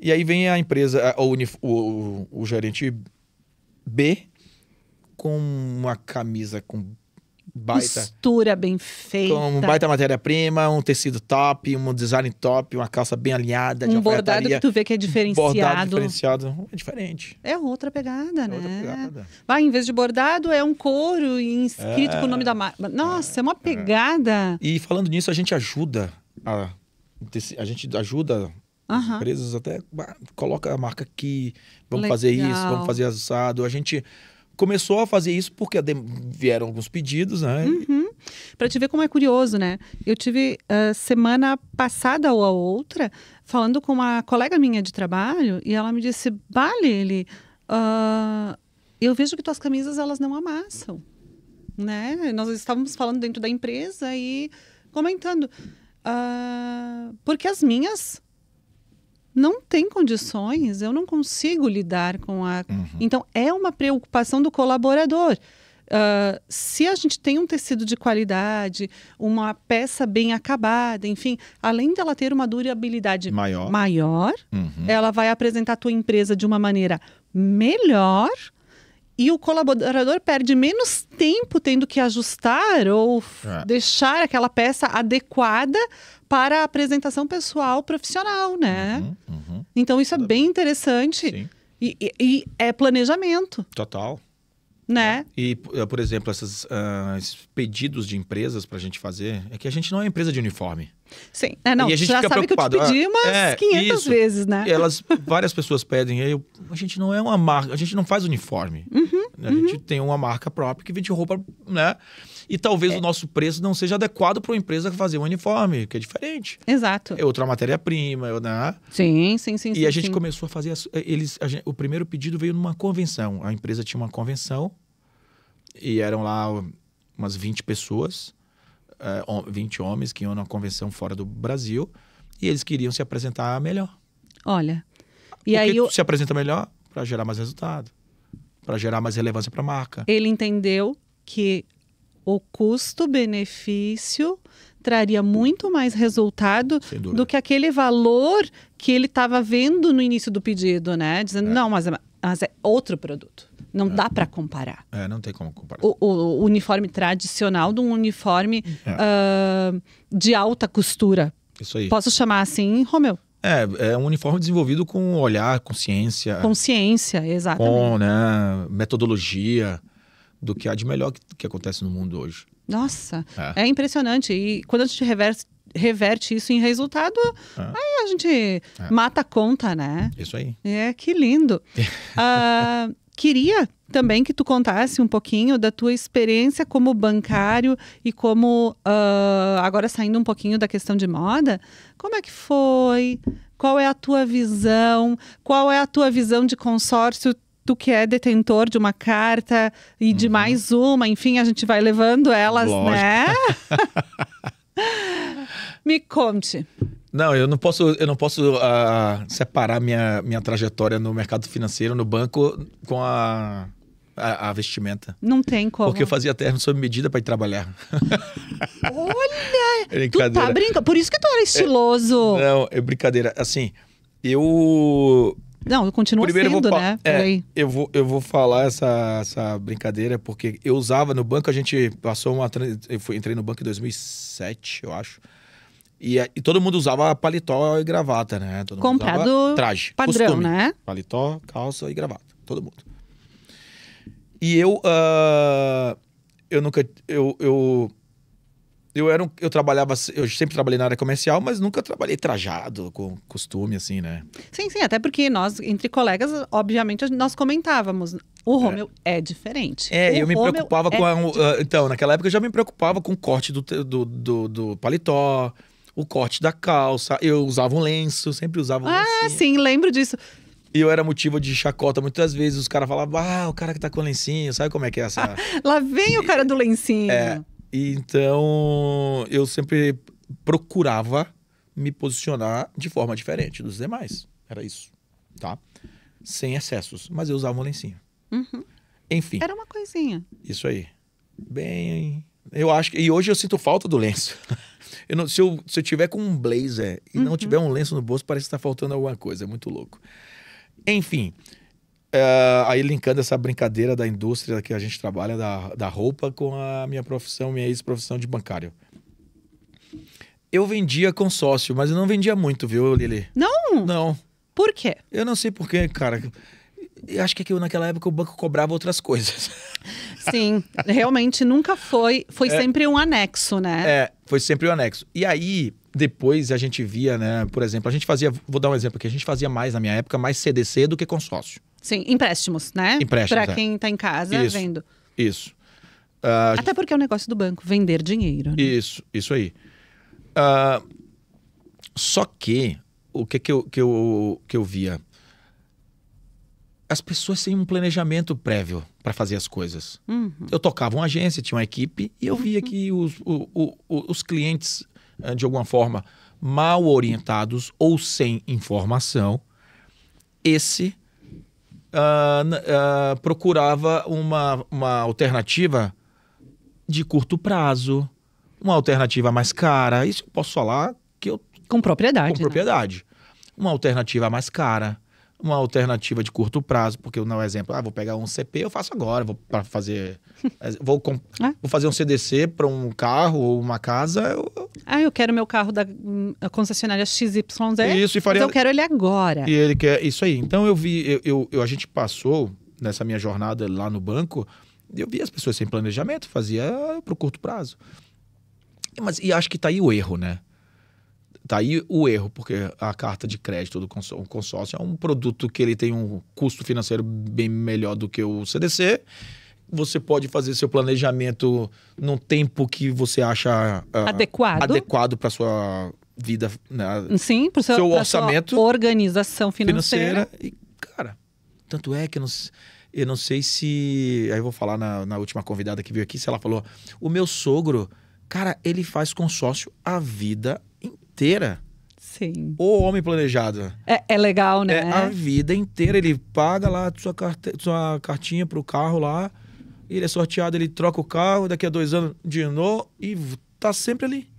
E aí vem a empresa, o, o, o gerente B, com uma camisa com baita. Mistura bem feita. Com baita matéria-prima, um tecido top, um design top, uma calça bem alinhada. Um bordado que tu vê que é diferenciado. Bordado diferenciado. É diferente. É outra pegada, é né? Outra pegada. Vai, em vez de bordado, é um couro inscrito é, com o nome da marca. Nossa, é, é uma pegada. E falando nisso, a gente ajuda a... A gente ajuda as empresas até coloca a marca aqui, vamos Legal. fazer isso, vamos fazer assado. A gente começou a fazer isso porque vieram alguns pedidos, né? Uhum. Para te ver como é curioso, né? Eu tive uh, semana passada ou a outra falando com uma colega minha de trabalho e ela me disse: "Vale, ele, uh, ah, eu vejo que tuas camisas elas não amassam, né? Nós estávamos falando dentro da empresa e comentando." Uh, porque as minhas não tem condições, eu não consigo lidar com a. Uhum. Então, é uma preocupação do colaborador. Uh, se a gente tem um tecido de qualidade, uma peça bem acabada, enfim, além dela ter uma durabilidade maior, maior uhum. ela vai apresentar a tua empresa de uma maneira melhor e o colaborador perde menos tempo tendo que ajustar ou é. deixar aquela peça adequada para a apresentação pessoal profissional, né? Uhum, uhum. Então isso é bem interessante. E, e, e, é planejamento. Total. Né? É. E, eh, por exemplo, esses, uh, ah, esses pedidos de empresas para a gente fazer, é que a gente não é empresa de uniforme. Sim. É, não, e a gente já fica sabe preocupado. que eu te pedi umas é, 500 isso. vezes, né? E elas, várias pessoas pedem, eu, a gente não é uma marca, a gente não faz uniforme. Uhum, a uhum. gente tem uma marca própria que vende roupa, né? E talvez é. o nosso preço não seja adequado para uma empresa fazer um uniforme, que é diferente. Exato. É outra matéria-prima, né? Sim, sim, sim. E sim, a gente sim. começou a fazer, as, eh, eles, a gente, o primeiro pedido veio numa convenção. A empresa tinha uma convenção e eram lá umas 20 pessoas. 20 eh, homens que iam numa convenção fora do Brasil e eles queriam se apresentar melhor. Olha. E aí eu... se apresenta melhor para gerar mais resultado, para gerar mais relevância para a marca. Ele entendeu que o custo-benefício traria muito mais resultado do que aquele valor que ele estava vendo no início do pedido, né? Dizendo, é. não, mas, é, mas é outro produto. Não é. dá para comparar. É, não tem como comparar. O, o uniforme tradicional de um uniforme é. uh, de alta costura. Isso aí. Posso chamar assim, Romeu? É, é um uniforme desenvolvido com olhar, consciência. Consciência, exatamente. Com né, metodologia do que há de melhor que, que acontece no mundo hoje. Nossa, é, é impressionante. E quando a gente reverte, reverte isso em resultado, é. aí a gente é. mata a conta, né? Isso aí. É, que lindo. uh, queria também que tu contasse um pouquinho da tua experiência como bancário e como uh, agora saindo um pouquinho da questão de moda, como é que foi? Qual é a tua visão? Qual é a tua visão de consórcio? Tu que é detentor de uma carta e uhum. de mais uma, enfim, a gente vai levando elas, né? Lógico. né? Me conte. Não, eu não posso, eu não posso uh, separar minha, minha trajetória no mercado financeiro, no banco, com a, a, a vestimenta. Não tem como. Porque eu fazia terno sob medida para ir trabalhar. Olha! brincadeira. Tu tá brincando? Por isso que tu era estiloso. É, não, é brincadeira. Assim, eu... Não, eu continuo Primeiro sendo, eu vou, né? É, eu, vou, eu vou falar essa, essa brincadeira, porque eu usava no banco, a gente passou uma... Eu fui, entrei no banco em 2007, eu acho. E, é, e, todo mundo usava paletó e gravata, né? Todo Comprado traje. Padrão, costume. né? Paletó, calça e gravata. Todo mundo. E eu. Uh, eu nunca. Eu. eu eu era um, eu trabalhava, eu sempre trabalhei na área comercial, mas nunca trabalhei trajado com costume assim, né? Sim, sim, até porque nós entre colegas, obviamente nós comentávamos, o Romeu é, é diferente. É, o eu me preocupava é com a, ah, então, naquela época eu já me preocupava com o corte do, do, do, do paletó, o corte da calça, eu usava um lenço, sempre usava um lenço. Ah, lencinho. sim, lembro disso. E eu era motivo de chacota muitas vezes. Os caras falavam, ah, o cara que tá com lencinho, sabe como é que é essa. Lá vem e... o cara do lencinho. É. E então eu sempre procurava me posicionar de forma diferente dos demais. Era isso, tá? Sem excessos. Mas eu usava um lencinho. Uhum. Enfim. Era uma coisinha. Isso aí. Bem. Eu acho que. E hoje eu sinto falta do lenço. Eu não, se, eu, se eu tiver com um blazer e uhum. não tiver um lenço no bolso, parece que tá faltando alguma coisa. É muito louco. Enfim. Eh, aí linkando essa brincadeira da indústria que a gente trabalha, da, da roupa, com a minha profissão, minha ex-profissão de bancário. Eu vendia consórcio, mas eu não vendia muito, viu, Lili? Não? Não. Por quê? Eu não sei por quê, cara eu acho que naquela época o banco cobrava outras coisas. Sim, realmente nunca foi. Foi é, sempre um anexo, né? É, foi sempre um anexo. E aí, depois a gente via, né? Por exemplo, a gente fazia, vou dar um exemplo aqui, a gente fazia mais na minha época, mais CDC do que consórcio. Sim, empréstimos, né? Empréstimos. Para é. quem está em casa isso, vendo. Isso. Uh, Até gente... porque é o um negócio do banco, vender dinheiro. Né? Isso, isso aí. Uh, só que o que, que, eu, que, eu, que eu via? as pessoas têm um planejamento prévio para fazer as coisas. Uhum. Eu tocava uma agência, tinha uma equipe, e eu via uhum. que os, o, o, os clientes, eh, de alguma forma, mal orientados ou sem informação, esse uh, uh, procurava uma, uma alternativa de curto prazo, uma alternativa mais cara. Isso eu posso falar que eu. Com propriedade. Com né? propriedade. Né? Uma alternativa mais cara uma alternativa de curto prazo, porque eu não exemplo, ah, vou pegar um CP, eu faço agora, vou para fazer é, vou, é? vou fazer um CDC para um carro ou uma casa. Eu... Ah, eu quero meu carro da concessionária XYZ. Isso e faria. Mas então eu quero ele agora. E ele quer isso aí. Então eu vi, eu, eu, eu a gente passou nessa minha jornada lá no banco, eu vi as pessoas sem planejamento, fazia para o curto prazo. Mas e acho que está aí o erro, né? Tá aí o erro, porque a carta de crédito do consórcio, é um produto que ele tem um custo financeiro bem melhor do que o CDC. Você pode fazer seu planejamento num tempo que você acha uh, adequado, adequado para sua vida, né? Sim, para seu, seu orçamento, organização financeira. financeira. E cara, tanto é que eu não, eu não sei se aí eu vou falar na, na última convidada que veio aqui, se ela falou, o meu sogro, cara, ele faz consórcio a vida inteira. Sim. O homem planejado. É, é legal, né? É a vida inteira. Ele paga lá sua, carte, sua cartinha pro carro lá. Ele é sorteado, ele troca o carro, daqui a dois anos de novo e tá sempre ali.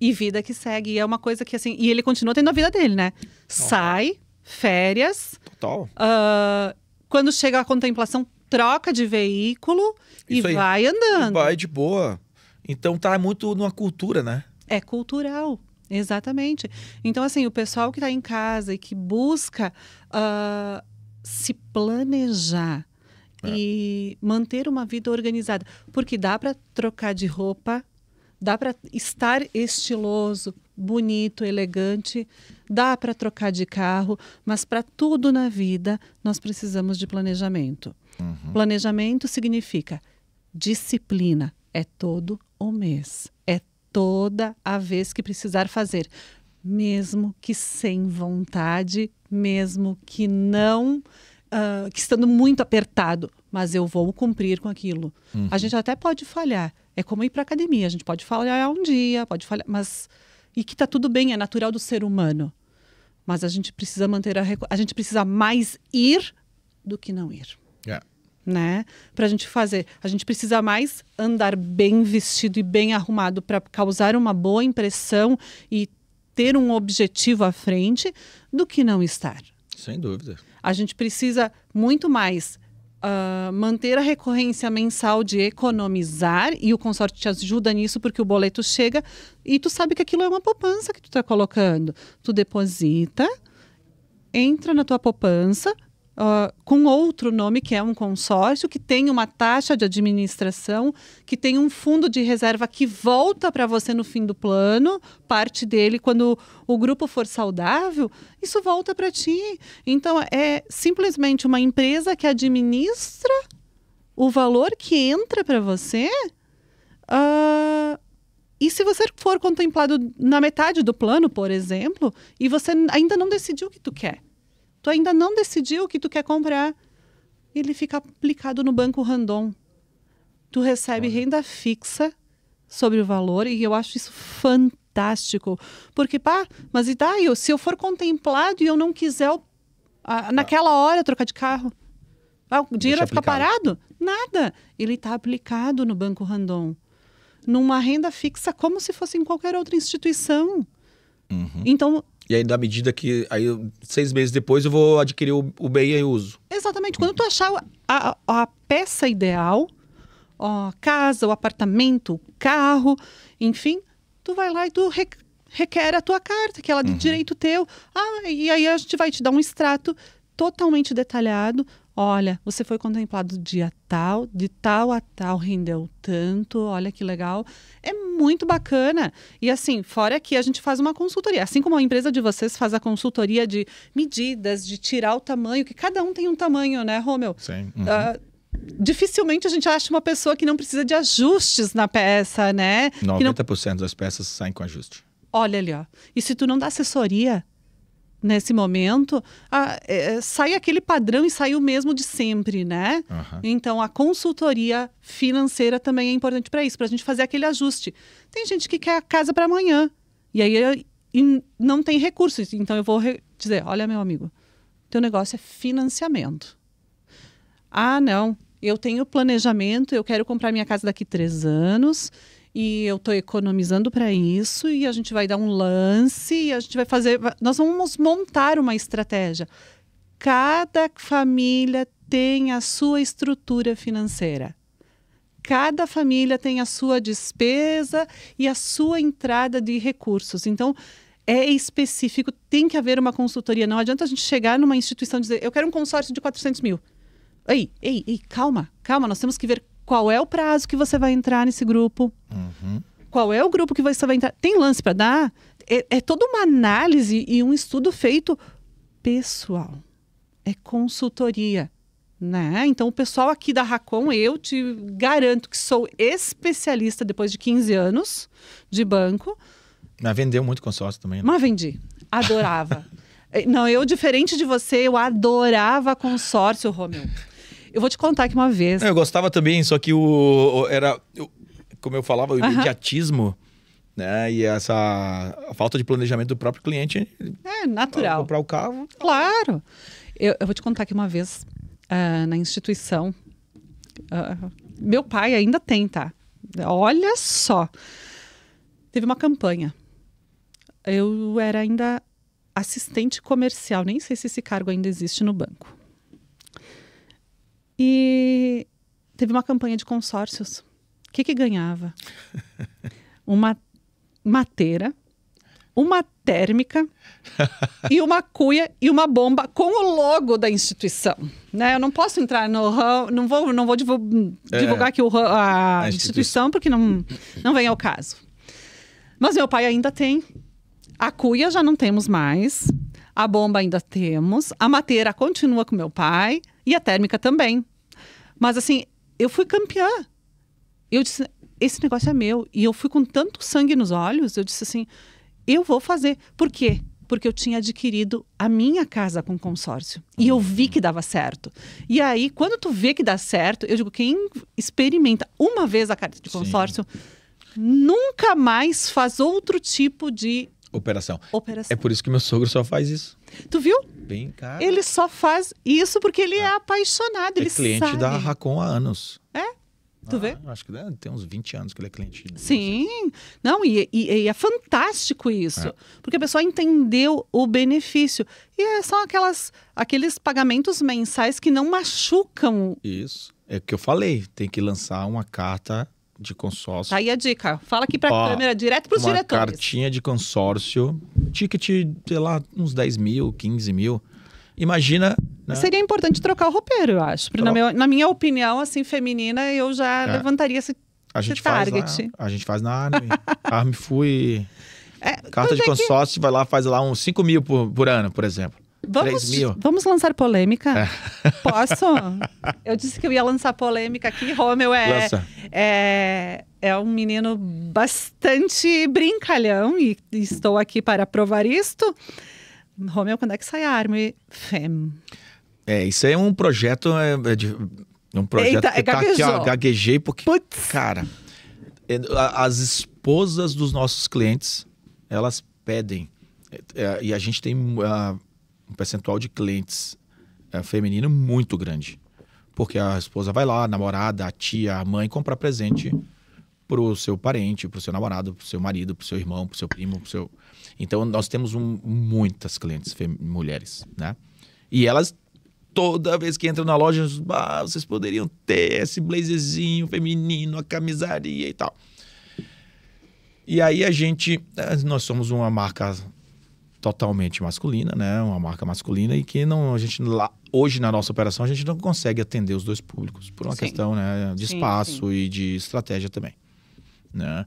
E vida que segue. E é uma coisa que assim. E ele continua tendo a vida dele, né? Nossa. Sai, férias. Total. Uh, quando chega a contemplação, troca de veículo Isso e aí. vai andando. E vai de boa. Então tá muito numa cultura, né? É cultural. Exatamente. Então, assim, o pessoal que está em casa e que busca uh, se planejar é. e manter uma vida organizada, porque dá para trocar de roupa, dá para estar estiloso, bonito, elegante, dá para trocar de carro, mas para tudo na vida nós precisamos de planejamento. Uhum. Planejamento significa disciplina, é todo o mês, é toda a vez que precisar fazer, mesmo que sem vontade, mesmo que não. Uh, que estando muito apertado, mas eu vou cumprir com aquilo. Uhum. A gente até pode falhar. É como ir para academia. A gente pode falhar um dia, pode falhar, mas e que tá tudo bem, é natural do ser humano. Mas a gente precisa manter a a gente precisa mais ir do que não ir né? Para a gente fazer, a gente precisa mais andar bem vestido e bem arrumado para causar uma boa impressão e ter um objetivo à frente do que não estar. Sem dúvida. A gente precisa muito mais uh, manter a recorrência mensal de economizar e o consórcio te ajuda nisso porque o boleto chega e tu sabe que aquilo é uma poupança que tu está colocando. Tu deposita, entra na tua poupança, uh, com outro nome, que é um consórcio, que tem uma taxa de administração, que tem um fundo de reserva que volta para você no fim do plano, parte dele, quando o grupo for saudável, isso volta para ti. Então, é simplesmente uma empresa que administra o valor que entra para você. Uh, e se você for contemplado na metade do plano, por exemplo, e você ainda não decidiu o que tu quer, Tu ainda não decidiu o que tu quer comprar. Ele fica aplicado no banco Randon. Tu recebe renda fixa sobre o valor e eu acho isso fantástico. Porque, pá, mas e daí? se eu for contemplado e eu não quiser tá. naquela hora trocar de carro, ah, o dinheiro Deixa vai ficar aplicado. parado? Nada. Ele está aplicado no Banco Randon. Numa renda fixa, como se fosse em qualquer outra instituição. Uhum. Então, e aí, na medida que. Aí, seis meses depois, eu vou adquirir o, o BI e uso. Exatamente. Quando tu achar a, a, a peça ideal, a casa, o apartamento, o carro, enfim, tu vai lá e tu re, requer a tua carta, que ela é de uhum. direito teu. Ah, e aí a gente vai te dar um extrato totalmente detalhado Olha, você foi contemplado dia tal, de tal a tal rendeu tanto, olha que legal. É muito bacana. E assim, fora que a gente faz uma consultoria. Assim como a empresa de vocês faz a consultoria de medidas, de tirar o tamanho, que cada um tem um tamanho, né, Romeu? Sim. Ah, uhum. Uh, dificilmente a gente acha uma pessoa que não precisa de ajustes na peça, né? 90% não... das peças saem com ajuste. Olha ali, ó. E se tu não dá assessoria, nesse momento, a, é, sai aquele padrão e sai o mesmo de sempre, né? Uhum. Então, a consultoria financeira também é importante para isso, para a gente fazer aquele ajuste. Tem gente que quer a casa para amanhã e aí eh, e não tem recursos. Então, eu vou dizer: olha, meu amigo, teu negócio é financiamento. Ah, não, eu tenho planejamento, eu quero comprar minha casa daqui três anos e eu estou economizando para isso e a gente vai dar um lance e a gente vai fazer, nós vamos montar uma estratégia. Cada família tem a sua estrutura financeira. Cada família tem a sua despesa e a sua entrada de recursos. Então, é específico, tem que haver uma consultoria. Não adianta a gente chegar numa instituição e dizer, eu quero um consórcio de 400 mil. Ei, ei, ei, calma, calma, nós temos que ver qual é o prazo que você vai entrar nesse grupo? Uhum. Qual é o grupo que você vai entrar? Tem lance para dar? É, é toda uma análise e um estudo feito pessoal. É consultoria. Né? Então, o pessoal aqui da Racon, eu te garanto que sou especialista depois de 15 anos de banco. Mas vendeu muito consórcio também. Né? Mas vendi. Adorava. Não, eu, diferente de você, eu adorava consórcio, Romeu. Eu vou te contar que uma vez. Eu gostava também, só que o. Era. como eu falava, o uh -huh. imediatismo. Né? E essa falta de planejamento do próprio cliente. É natural. Comprar o carro. Claro. Eu, eu vou te contar que uma vez uh, na instituição, uh, meu pai ainda tem, tá? Olha só. Teve uma campanha. Eu era ainda assistente comercial, nem sei se esse cargo ainda existe no banco. E teve uma campanha de consórcios. O que, que ganhava? uma mateira, uma térmica e uma cuia e uma bomba com o logo da instituição. Né? Eu não posso entrar no ramo, não vou, não vou é. divulgar é, aqui o, a, a instituição, porque não, não vem ao caso. Mas meu pai ainda tem. A cuia já não temos mais. A bomba ainda temos. A mateira continua com meu pai. E a térmica também. Mas assim, eu fui campeã. Eu disse, esse negócio é meu. E eu fui com tanto sangue nos olhos, eu disse assim, eu vou fazer. Por quê? Porque eu tinha adquirido a minha casa com consórcio. E eu vi que dava certo. E aí, quando tu vê que dá certo, eu digo, quem experimenta uma vez a carta de consórcio, Sim. nunca mais faz outro tipo de Operação. Operação. É por isso que meu sogro só faz isso. Tu viu? bem Ele só faz isso porque ele é, é apaixonado. É ele cliente sabe. da Racon há anos. É? Tu ah, vê? Acho que tem uns 20 anos que ele é cliente. Sim. Não, e, e, e, é fantástico isso. É. Porque a pessoa entendeu o benefício. E é são aquelas, aqueles pagamentos mensais que não machucam. Isso. É o que eu falei. Tem que lançar uma carta de consórcio. Tá aí a dica. Fala aqui para a câmera, direto para os diretores. Uma cartinha de consórcio, ticket, sei lá, uns 10 mil, 15 mil. Imagina... Né? Seria importante trocar o roupeiro, eu acho. Na, minha, na minha opinião, assim, feminina, eu já é. levantaria esse, a gente esse target. Na, a gente faz na Arme. fui... É, Carta de é consórcio, que... vai lá, faz lá uns 5 mil por, por ano, por exemplo. Vamos, vamos lançar polêmica? É. Posso? eu disse que eu ia lançar polêmica aqui. Romeu é, é, é, um menino bastante brincalhão e, estou aqui para provar isto. Romeu, quando é que sai a arma Fem? É, isso é um projeto. É, é, de, um projeto Eita, que tá aqui, ó, gaguejei, porque. Putz. Cara, é, as esposas dos nossos clientes, elas pedem. É, e a gente tem. Uh, um percentual de clientes é, feminino muito grande. Porque a esposa vai lá, a namorada, a tia, a mãe, comprar presente pro seu parente, pro seu namorado, pro seu marido, pro seu irmão, pro seu primo, seu... Então, nós temos um, muitas clientes mulheres, né? E elas, toda vez que entram na loja, ah, vocês poderiam ter esse blazerzinho feminino, a camisaria e tal. E aí a gente, eh, nós somos uma marca totalmente masculina, né? Uma marca masculina e que não a gente lá hoje na nossa operação a gente não consegue atender os dois públicos por uma sim. questão, né, de sim, espaço sim. e de estratégia também, né?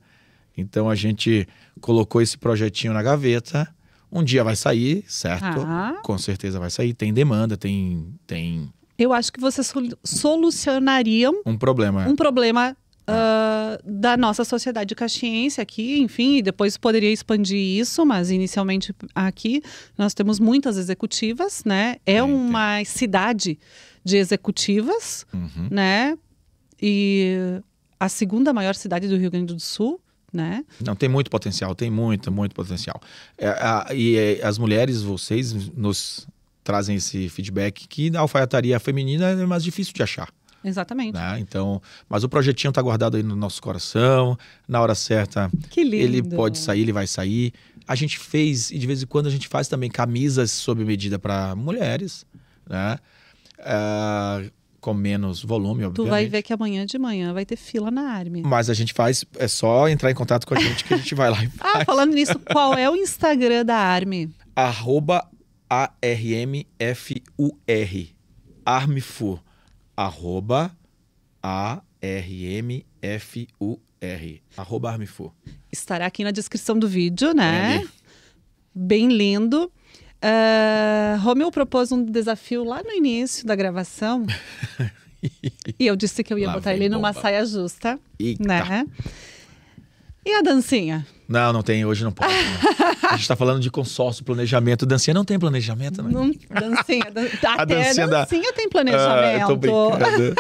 Então a gente colocou esse projetinho na gaveta. Um dia vai sair, certo? Ah. Com certeza vai sair. Tem demanda, tem tem eu acho que vocês solucionariam um problema. Um problema Uh, da nossa sociedade caxiense aqui, enfim, depois poderia expandir isso, mas inicialmente aqui nós temos muitas executivas, né? É uma cidade de executivas, uhum. né? E a segunda maior cidade do Rio Grande do Sul, né? Não, tem muito potencial, tem muito, muito potencial. É, a, e é, as mulheres, vocês nos trazem esse feedback que na alfaiataria feminina é mais difícil de achar. Exatamente. Né? Então, mas o projetinho está guardado aí no nosso coração. Na hora certa, ele pode sair, ele vai sair. A gente fez, e de vez em quando a gente faz também camisas sob medida para mulheres, né? Uh, com menos volume, obviamente. Tu vai ver que amanhã de manhã vai ter fila na Arme. Mas a gente faz, é só entrar em contato com a gente que a gente vai lá e ah, faz. Ah, falando nisso, qual é o Instagram da Arme? Arroba ARMFUR. Armfur arroba A-R-M-F-U-R. Arroba Armifor. Estará aqui na descrição do vídeo, né? É Bem lindo. Uh, Romeu propôs um desafio lá no início da gravação. e eu disse que eu ia lá botar ele bomba. numa saia justa. Eita. Né? E a dancinha? Não, não tem, hoje não pode. Né? a gente tá falando de consórcio, planejamento. Dancinha não tem planejamento, né? Não, dancinha. Dan... Até a dancinha, dancinha da... tem planejamento. Ah, eu tô brincando.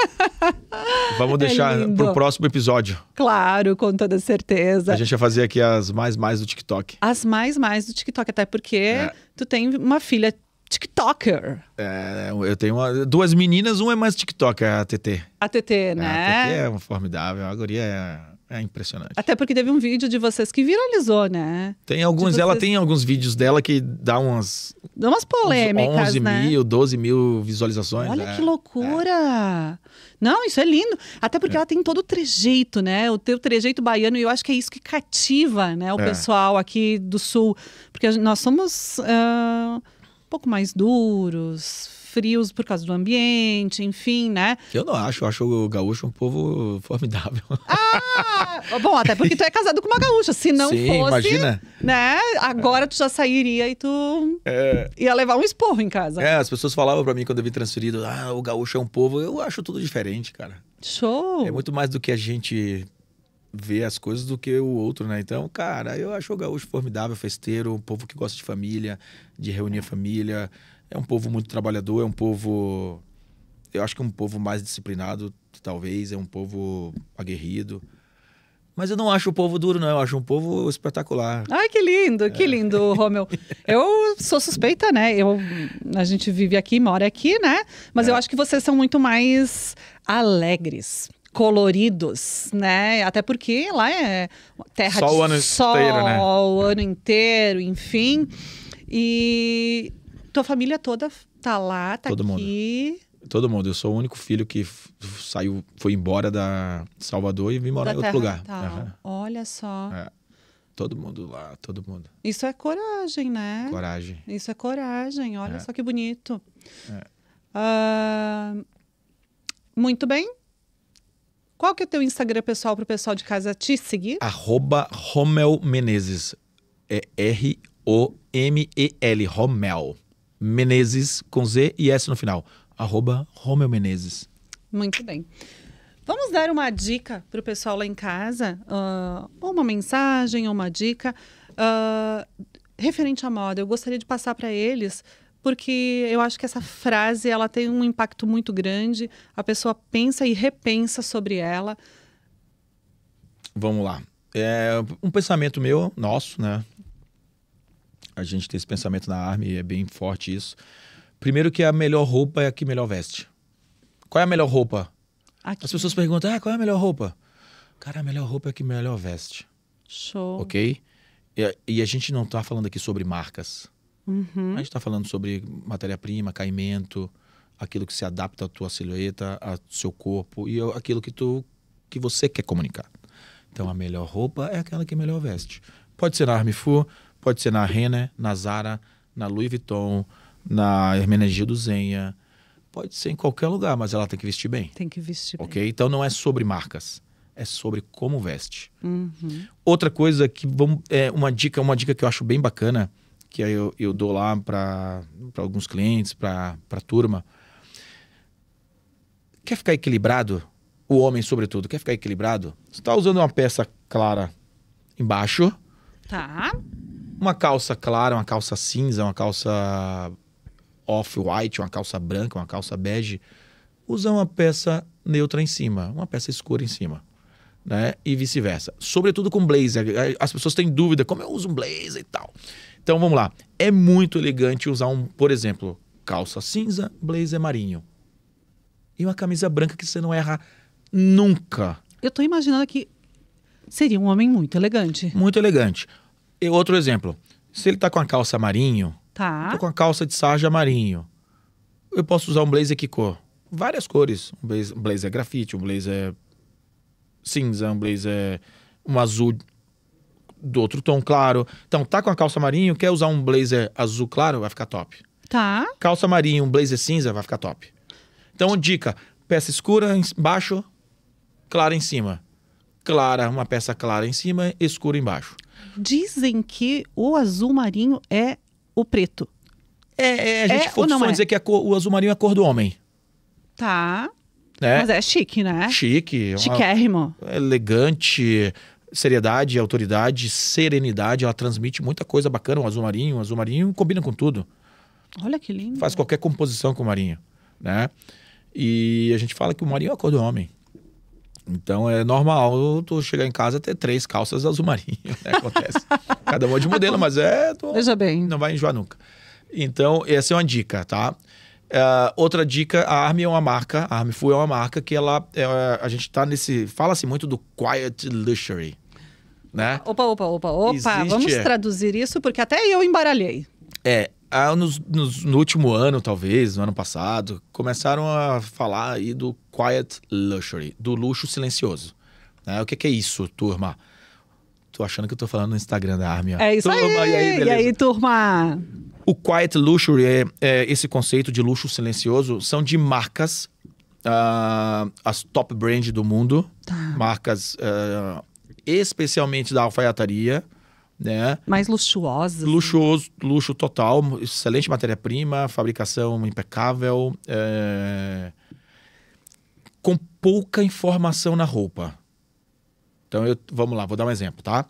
Vamos é deixar é pro próximo episódio. Claro, com toda certeza. A gente vai fazer aqui as mais mais do TikTok. As mais mais do TikTok, até porque é. tu tem uma filha TikToker. É, eu tenho uma, duas meninas, uma é mais TikToker, a TT. A TT, é, né? A TT é formidável, a guria é é impressionante. Até porque teve um vídeo de vocês que viralizou, né? Tem alguns, vocês... ela tem alguns vídeos dela que dá umas. Dá umas polêmicas. 11 né? mil, 12 mil visualizações. Olha é, que loucura! É. Não, isso é lindo. Até porque é. ela tem todo o trejeito, né? O teu trejeito baiano, e eu acho que é isso que cativa, né, o é. pessoal aqui do sul. Porque nós somos uh, um pouco mais duros, frios por causa do ambiente, enfim, né? Eu não acho, eu acho o gaúcho um povo formidável. Ah! Bom, até porque tu é casado com uma gaúcha. Se não Sim, fosse, imagina. né? Agora tu já sairia e tu é... ia levar um esporro em casa. É, as pessoas falavam para mim quando eu vim transferido, ah, o gaúcho é um povo. Eu acho tudo diferente, cara. Show! É muito mais do que a gente vê as coisas do que o outro, né? Então, cara, eu acho o gaúcho formidável, festeiro, um povo que gosta de família, de reunir a família é um povo muito trabalhador, é um povo. Eu acho que é um povo mais disciplinado, talvez, é um povo aguerrido. Mas eu não acho o povo duro, não. Eu acho um povo espetacular. Ai, que lindo, é. que lindo, Romeu. Eu sou suspeita, né? Eu, a gente vive aqui, mora aqui, né? Mas é. eu acho que vocês são muito mais alegres coloridos, né? Até porque lá é terra sol de o ano sol inteiro, né? o ano inteiro, enfim. E tua família toda tá lá, tá Todo aqui. Mundo. Todo mundo. Eu sou o único filho que saiu, foi embora da Salvador e vim morar da em outro lugar. Uhum. Olha só. É. Todo mundo lá, todo mundo. Isso é coragem, né? Coragem. Isso é coragem. Olha é. só que bonito. É. Uh... muito bem. Qual que é o teu Instagram pessoal para o pessoal de casa te seguir? Arroba Romel Menezes. É R-O-M-E-L, Romel. Menezes com Z e S no final. Arroba Romeu Menezes. Muito bem. Vamos dar uma dica para o pessoal lá em casa, uh, ah, ou uma mensagem, ou uma dica uh, referente à moda. Eu gostaria de passar para eles, porque eu acho que essa frase ela tem um impacto muito grande. A pessoa pensa e repensa sobre ela. Vamos lá. É um pensamento meu, nosso, né? a gente tem esse pensamento na arma é bem forte isso. Primeiro que a melhor roupa é a que melhor veste. Qual é a melhor roupa? Aqui. As pessoas perguntam, ah, qual é a melhor roupa? Cara, a melhor roupa é a que melhor veste. Show. Ok? E, e a gente não está falando aqui sobre marcas. Uhum. A gente está falando sobre matéria-prima, caimento, aquilo que se adapta à tua silhueta, ao seu corpo e aquilo que tu que você quer comunicar. Então a melhor roupa é aquela que é melhor veste. Pode ser na Army Fu, Pode ser na Renner, na Zara, na Louis Vuitton, na Hermenegildo Zenha. Pode ser em qualquer lugar, mas ela tem que vestir bem. Tem que vestir okay? bem. Ok? Então não é sobre marcas, é sobre como veste. Uhum. Outra coisa que vamos, é uma dica, uma dica que eu acho bem bacana, que eu, eu dou lá para alguns clientes, para turma. Quer ficar equilibrado? O homem, sobretudo, quer ficar equilibrado? Você está usando uma peça clara embaixo. Tá. Uma calça clara, uma calça cinza, uma calça off-white, uma calça branca, uma calça bege. Usa uma peça neutra em cima, uma peça escura em cima. Né? E vice-versa. Sobretudo com blazer. As pessoas têm dúvida, como eu uso um blazer e tal. Então vamos lá. É muito elegante usar um, por exemplo, calça cinza, blazer marinho. E uma camisa branca que você não erra nunca. Eu tô imaginando que seria um homem muito elegante. Muito elegante. E outro exemplo. Se ele tá com a calça marinho, tá. tô com a calça de sarja marinho. Eu posso usar um blazer que cor? Várias cores. Um blazer, um blazer é grafite, um blazer é cinza, um blazer é um azul do outro tom claro. Então, tá com a calça marinho, quer usar um blazer azul claro, vai ficar top. Tá. Calça marinho, um blazer cinza, vai ficar top. Então, dica: peça escura embaixo, clara em cima. Clara, uma peça clara em cima, escura embaixo. Dizem que o azul marinho é o preto. É, é a gente é, costuma é? dizer que cor, o azul marinho é a cor do homem. Tá. É. Mas é chique, né? Chique. É Chiquérrimo. elegante, seriedade, autoridade, serenidade. Ela transmite muita coisa bacana, o azul marinho. O azul marinho combina com tudo. Olha que lindo. Faz qualquer composição com o marinho, né? E a gente fala que o marinho é a cor do homem. Então é normal tu chegar em casa ter três calças azul marinho, né? Acontece. Cada uma de modelo, mas é. Tu, Veja bem. Não vai enjoar nunca. Então, essa é uma dica, tá? Uh, outra dica, a Army é uma marca, a Army Full é uma marca que ela, é, a gente tá nesse, fala-se muito do quiet luxury, né? Opa, opa, opa, opa, Existe... vamos é. traduzir isso porque até eu embaralhei. É, ah, nos, nos, no último ano, talvez, no ano passado, começaram a falar aí do quiet luxury, do luxo silencioso. Né? O que, que é isso, turma? Tô achando que eu tô falando no Instagram da armia É isso turma, aí! E aí, beleza? e aí, turma? O quiet luxury é, é, esse conceito de luxo silencioso. São de marcas, uh, as top brands do mundo, tá. marcas uh, especialmente da alfaiataria, né? Mais luxuosa. Luxuoso, luxo total, excelente matéria-prima, fabricação impecável, é... com pouca informação na roupa. Então, eu, vamos lá, vou dar um exemplo, tá?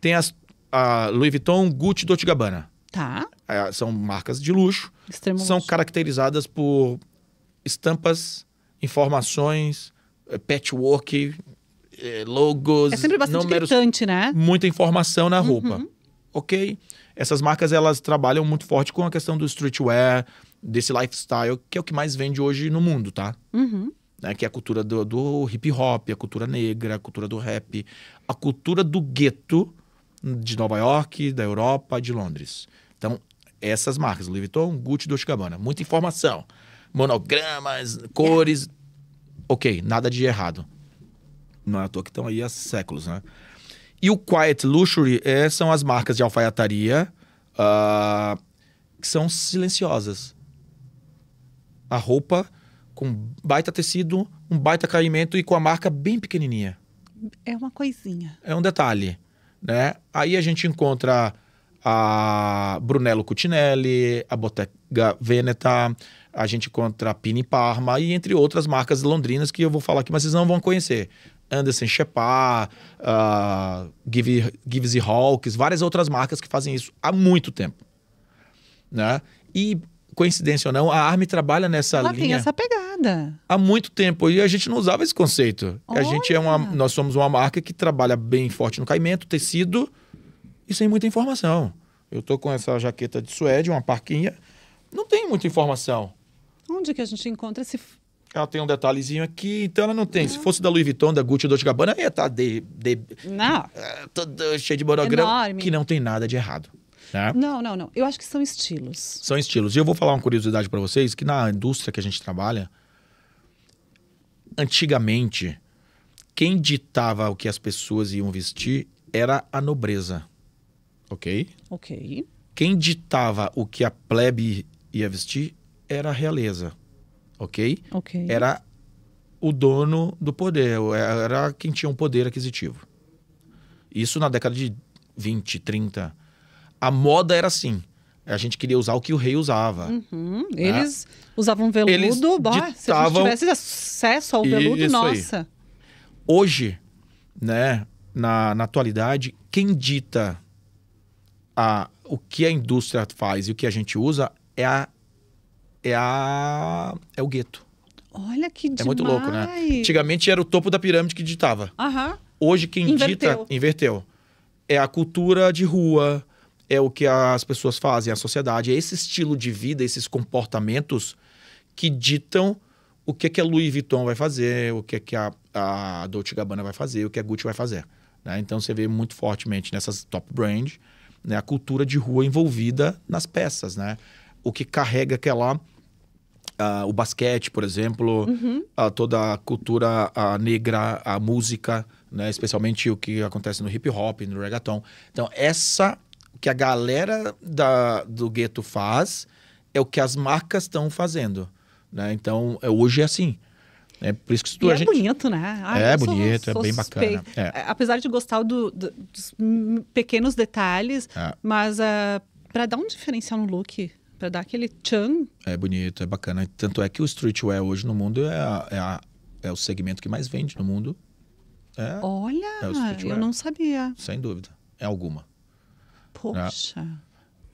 Tem as a Louis Vuitton, Gucci, Dolce Gabbana. Tá. É, são marcas de luxo. Extremo são luxo. caracterizadas por estampas, informações, é, patchwork, é, logos, é sempre bastante números, gritante, né? Muita informação na uhum. roupa. Uhum. OK? Essas marcas elas trabalham muito forte com a questão do streetwear, desse lifestyle, que é o que mais vende hoje no mundo, tá? Uhum. Né? Que é a cultura do, do hip hop, a cultura negra, a cultura do rap, a cultura do gueto de Nova York, da Europa, de Londres. Então, essas marcas, Louis Vuitton, Gucci, Dolce Gabbana, muita informação, monogramas, cores, ok, nada de errado não é à toa que estão aí há séculos, né? E o Quiet Luxury é, são as marcas de alfaiataria uh, que são silenciosas. A roupa com baita tecido, um baita caimento e com a marca bem pequenininha. É uma coisinha. É um detalhe, né? Aí a gente encontra a Brunello Cucinelli, a Bottega Veneta, a gente encontra a Pini Parma e entre outras marcas londrinas que eu vou falar aqui, mas vocês não vão conhecer. Anderson Shepard, uh, Give, Gives e Hawks, várias outras marcas que fazem isso há muito tempo. Né? E, coincidência ou não, a Arme trabalha nessa Ela linha... Ela tem essa pegada. Há muito tempo, e a gente não usava esse conceito. Olha. A gente é uma... Nós somos uma marca que trabalha bem forte no caimento, tecido e sem muita informação. Eu tô com essa jaqueta de suede, uma parquinha, não tem muita informação. Onde que a gente encontra esse ela tem um detalhezinho aqui, então ela não tem. Se fosse da Louis Vuitton, da Gucci, da Gabbana, ia estar tá de, de... Não. É, cheio de monograma. Enorme. Que não tem nada de errado. Né? Não, não, não. Eu acho que são estilos. São estilos. E eu vou falar uma curiosidade para vocês, que na indústria que a gente trabalha, antigamente, quem ditava o que as pessoas iam vestir era a nobreza. Ok? Ok. Quem ditava o que a plebe ia vestir era a realeza ok? Ok. Era o dono do poder, é, era quem tinha um poder aquisitivo. Isso na década de 20, 30. A moda era assim. A gente queria usar o que o rei usava. Uhum. Né? Eles usavam veludo, Eles bah, ditavam... se a gente tivesse acesso ao veludo, Isso nossa. Aí. Hoje, né, na, na atualidade, quem dita a, o que a indústria faz e o que a gente usa é a é, a, é o gueto. Olha que demais. É muito louco, né? Antigamente era o topo da pirâmide que ditava. Uhum. Hoje quem inverteu. dita inverteu. É a cultura de rua, é o que as pessoas fazem, a sociedade, é esse estilo de vida, esses comportamentos que ditam o que é que a Louis Vuitton vai fazer, o que é que a, a Dolce Gabbana vai fazer, o que a Gucci vai fazer. Né? Então você vê muito fortemente nessas top brands né, a cultura de rua envolvida nas peças, né? O que carrega aquela Uh, o basquete, por exemplo, uhum. Ah, toda a cultura a negra, a música, né? especialmente o que acontece no hip hop, no reggaeton. Então, essa que a galera da, do gueto faz é o que as marcas estão fazendo. Né? Então, é, hoje é assim. É por isso que isso, e é gente... bonito, né? Ah, é bonito, é sou, é bem bacana. É. Apesar de gostar do, do, dos pequenos detalhes, é. mas ah, para dar um diferencial no look, para dar aquele tchan. É bonito, é bacana. Tanto é que o streetwear hoje no mundo é, a, é, a, é o segmento que mais vende no mundo. É, Olha, é eu não sabia. Sem dúvida, é alguma. Poxa.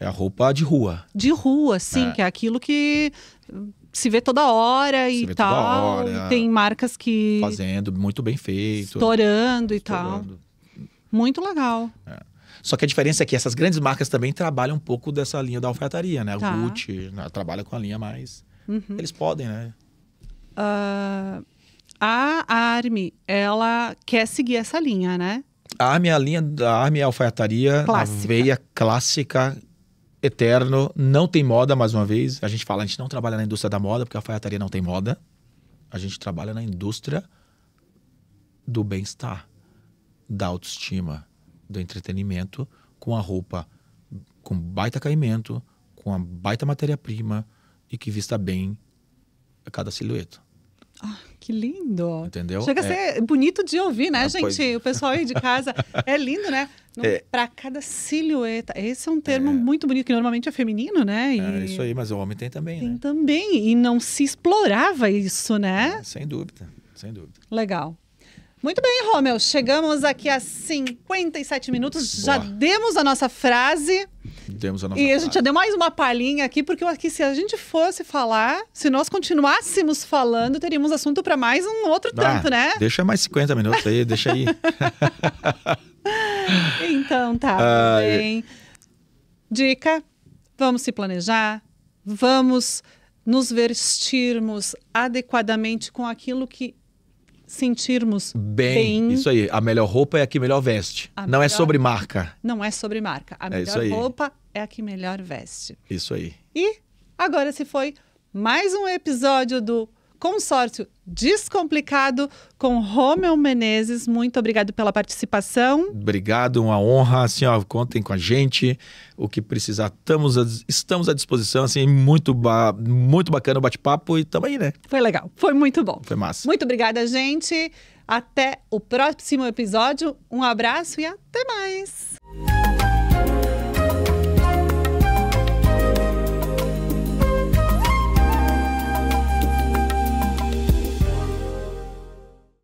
É, é a roupa de rua. De rua, sim, é. que é aquilo que se vê toda hora se e tal. Hora, e tem marcas que. Fazendo, muito bem feito. Estourando, estourando. e tal. Muito legal. É. Só que a diferença é que essas grandes marcas também trabalham um pouco dessa linha da alfaiataria, né? Tá. O Gucci né? trabalha com a linha mais... Uhum. Eles podem, né? Uh, a Arme, ela quer seguir essa linha, né? A Arme é a linha da Arme é a alfaiataria, clássica. a veia clássica, eterno, não tem moda, mais uma vez. A gente fala, a gente não trabalha na indústria da moda, porque a alfaiataria não tem moda. A gente trabalha na indústria do bem-estar, da autoestima, do entretenimento com a roupa com baita caimento, com a baita matéria-prima e que vista bem a cada silhueta. Ah, que lindo! Entendeu? Chega a é. ser bonito de ouvir, né, ah, gente? Pois... É. O pessoal aí de casa. é lindo, né? É. Para cada silhueta. Esse é um termo é. muito bonito, que normalmente é feminino, né? E... É isso aí, mas o homem tem também, tem né? também. E não se explorava isso, né? É, sem dúvida, sem dúvida. Legal. Muito bem, Romeu. Chegamos aqui a 57 minutos. Boa. Já demos a nossa frase. Demos a nossa E frase. a gente já deu mais uma palhinha aqui, porque aqui, se a gente fosse falar, se nós continuássemos falando, teríamos assunto para mais um outro ah, tanto, né? Deixa mais 50 minutos aí, deixa aí. então tá, ah, bem. Dica: vamos se planejar, vamos nos vestirmos adequadamente com aquilo que sentirmos bem, bem. Isso aí, a melhor roupa é a que melhor veste. A não é melhor... é sobre marca. Não é sobre marca. A é melhor roupa é a que melhor veste. Isso aí. E agora se foi mais um episódio do Consórcio Descomplicado com Romeu Menezes. Muito obrigado pela participação. Obrigado, uma honra. Assim, ó, contem com a gente. O que precisar, estamos à, estamos à disposição. Assim, muito, ba muito bacana o bate-papo e também, aí, né? Foi legal, foi muito bom. Foi massa. Muito obrigada, gente. Até o próximo episódio. Um abraço e até mais.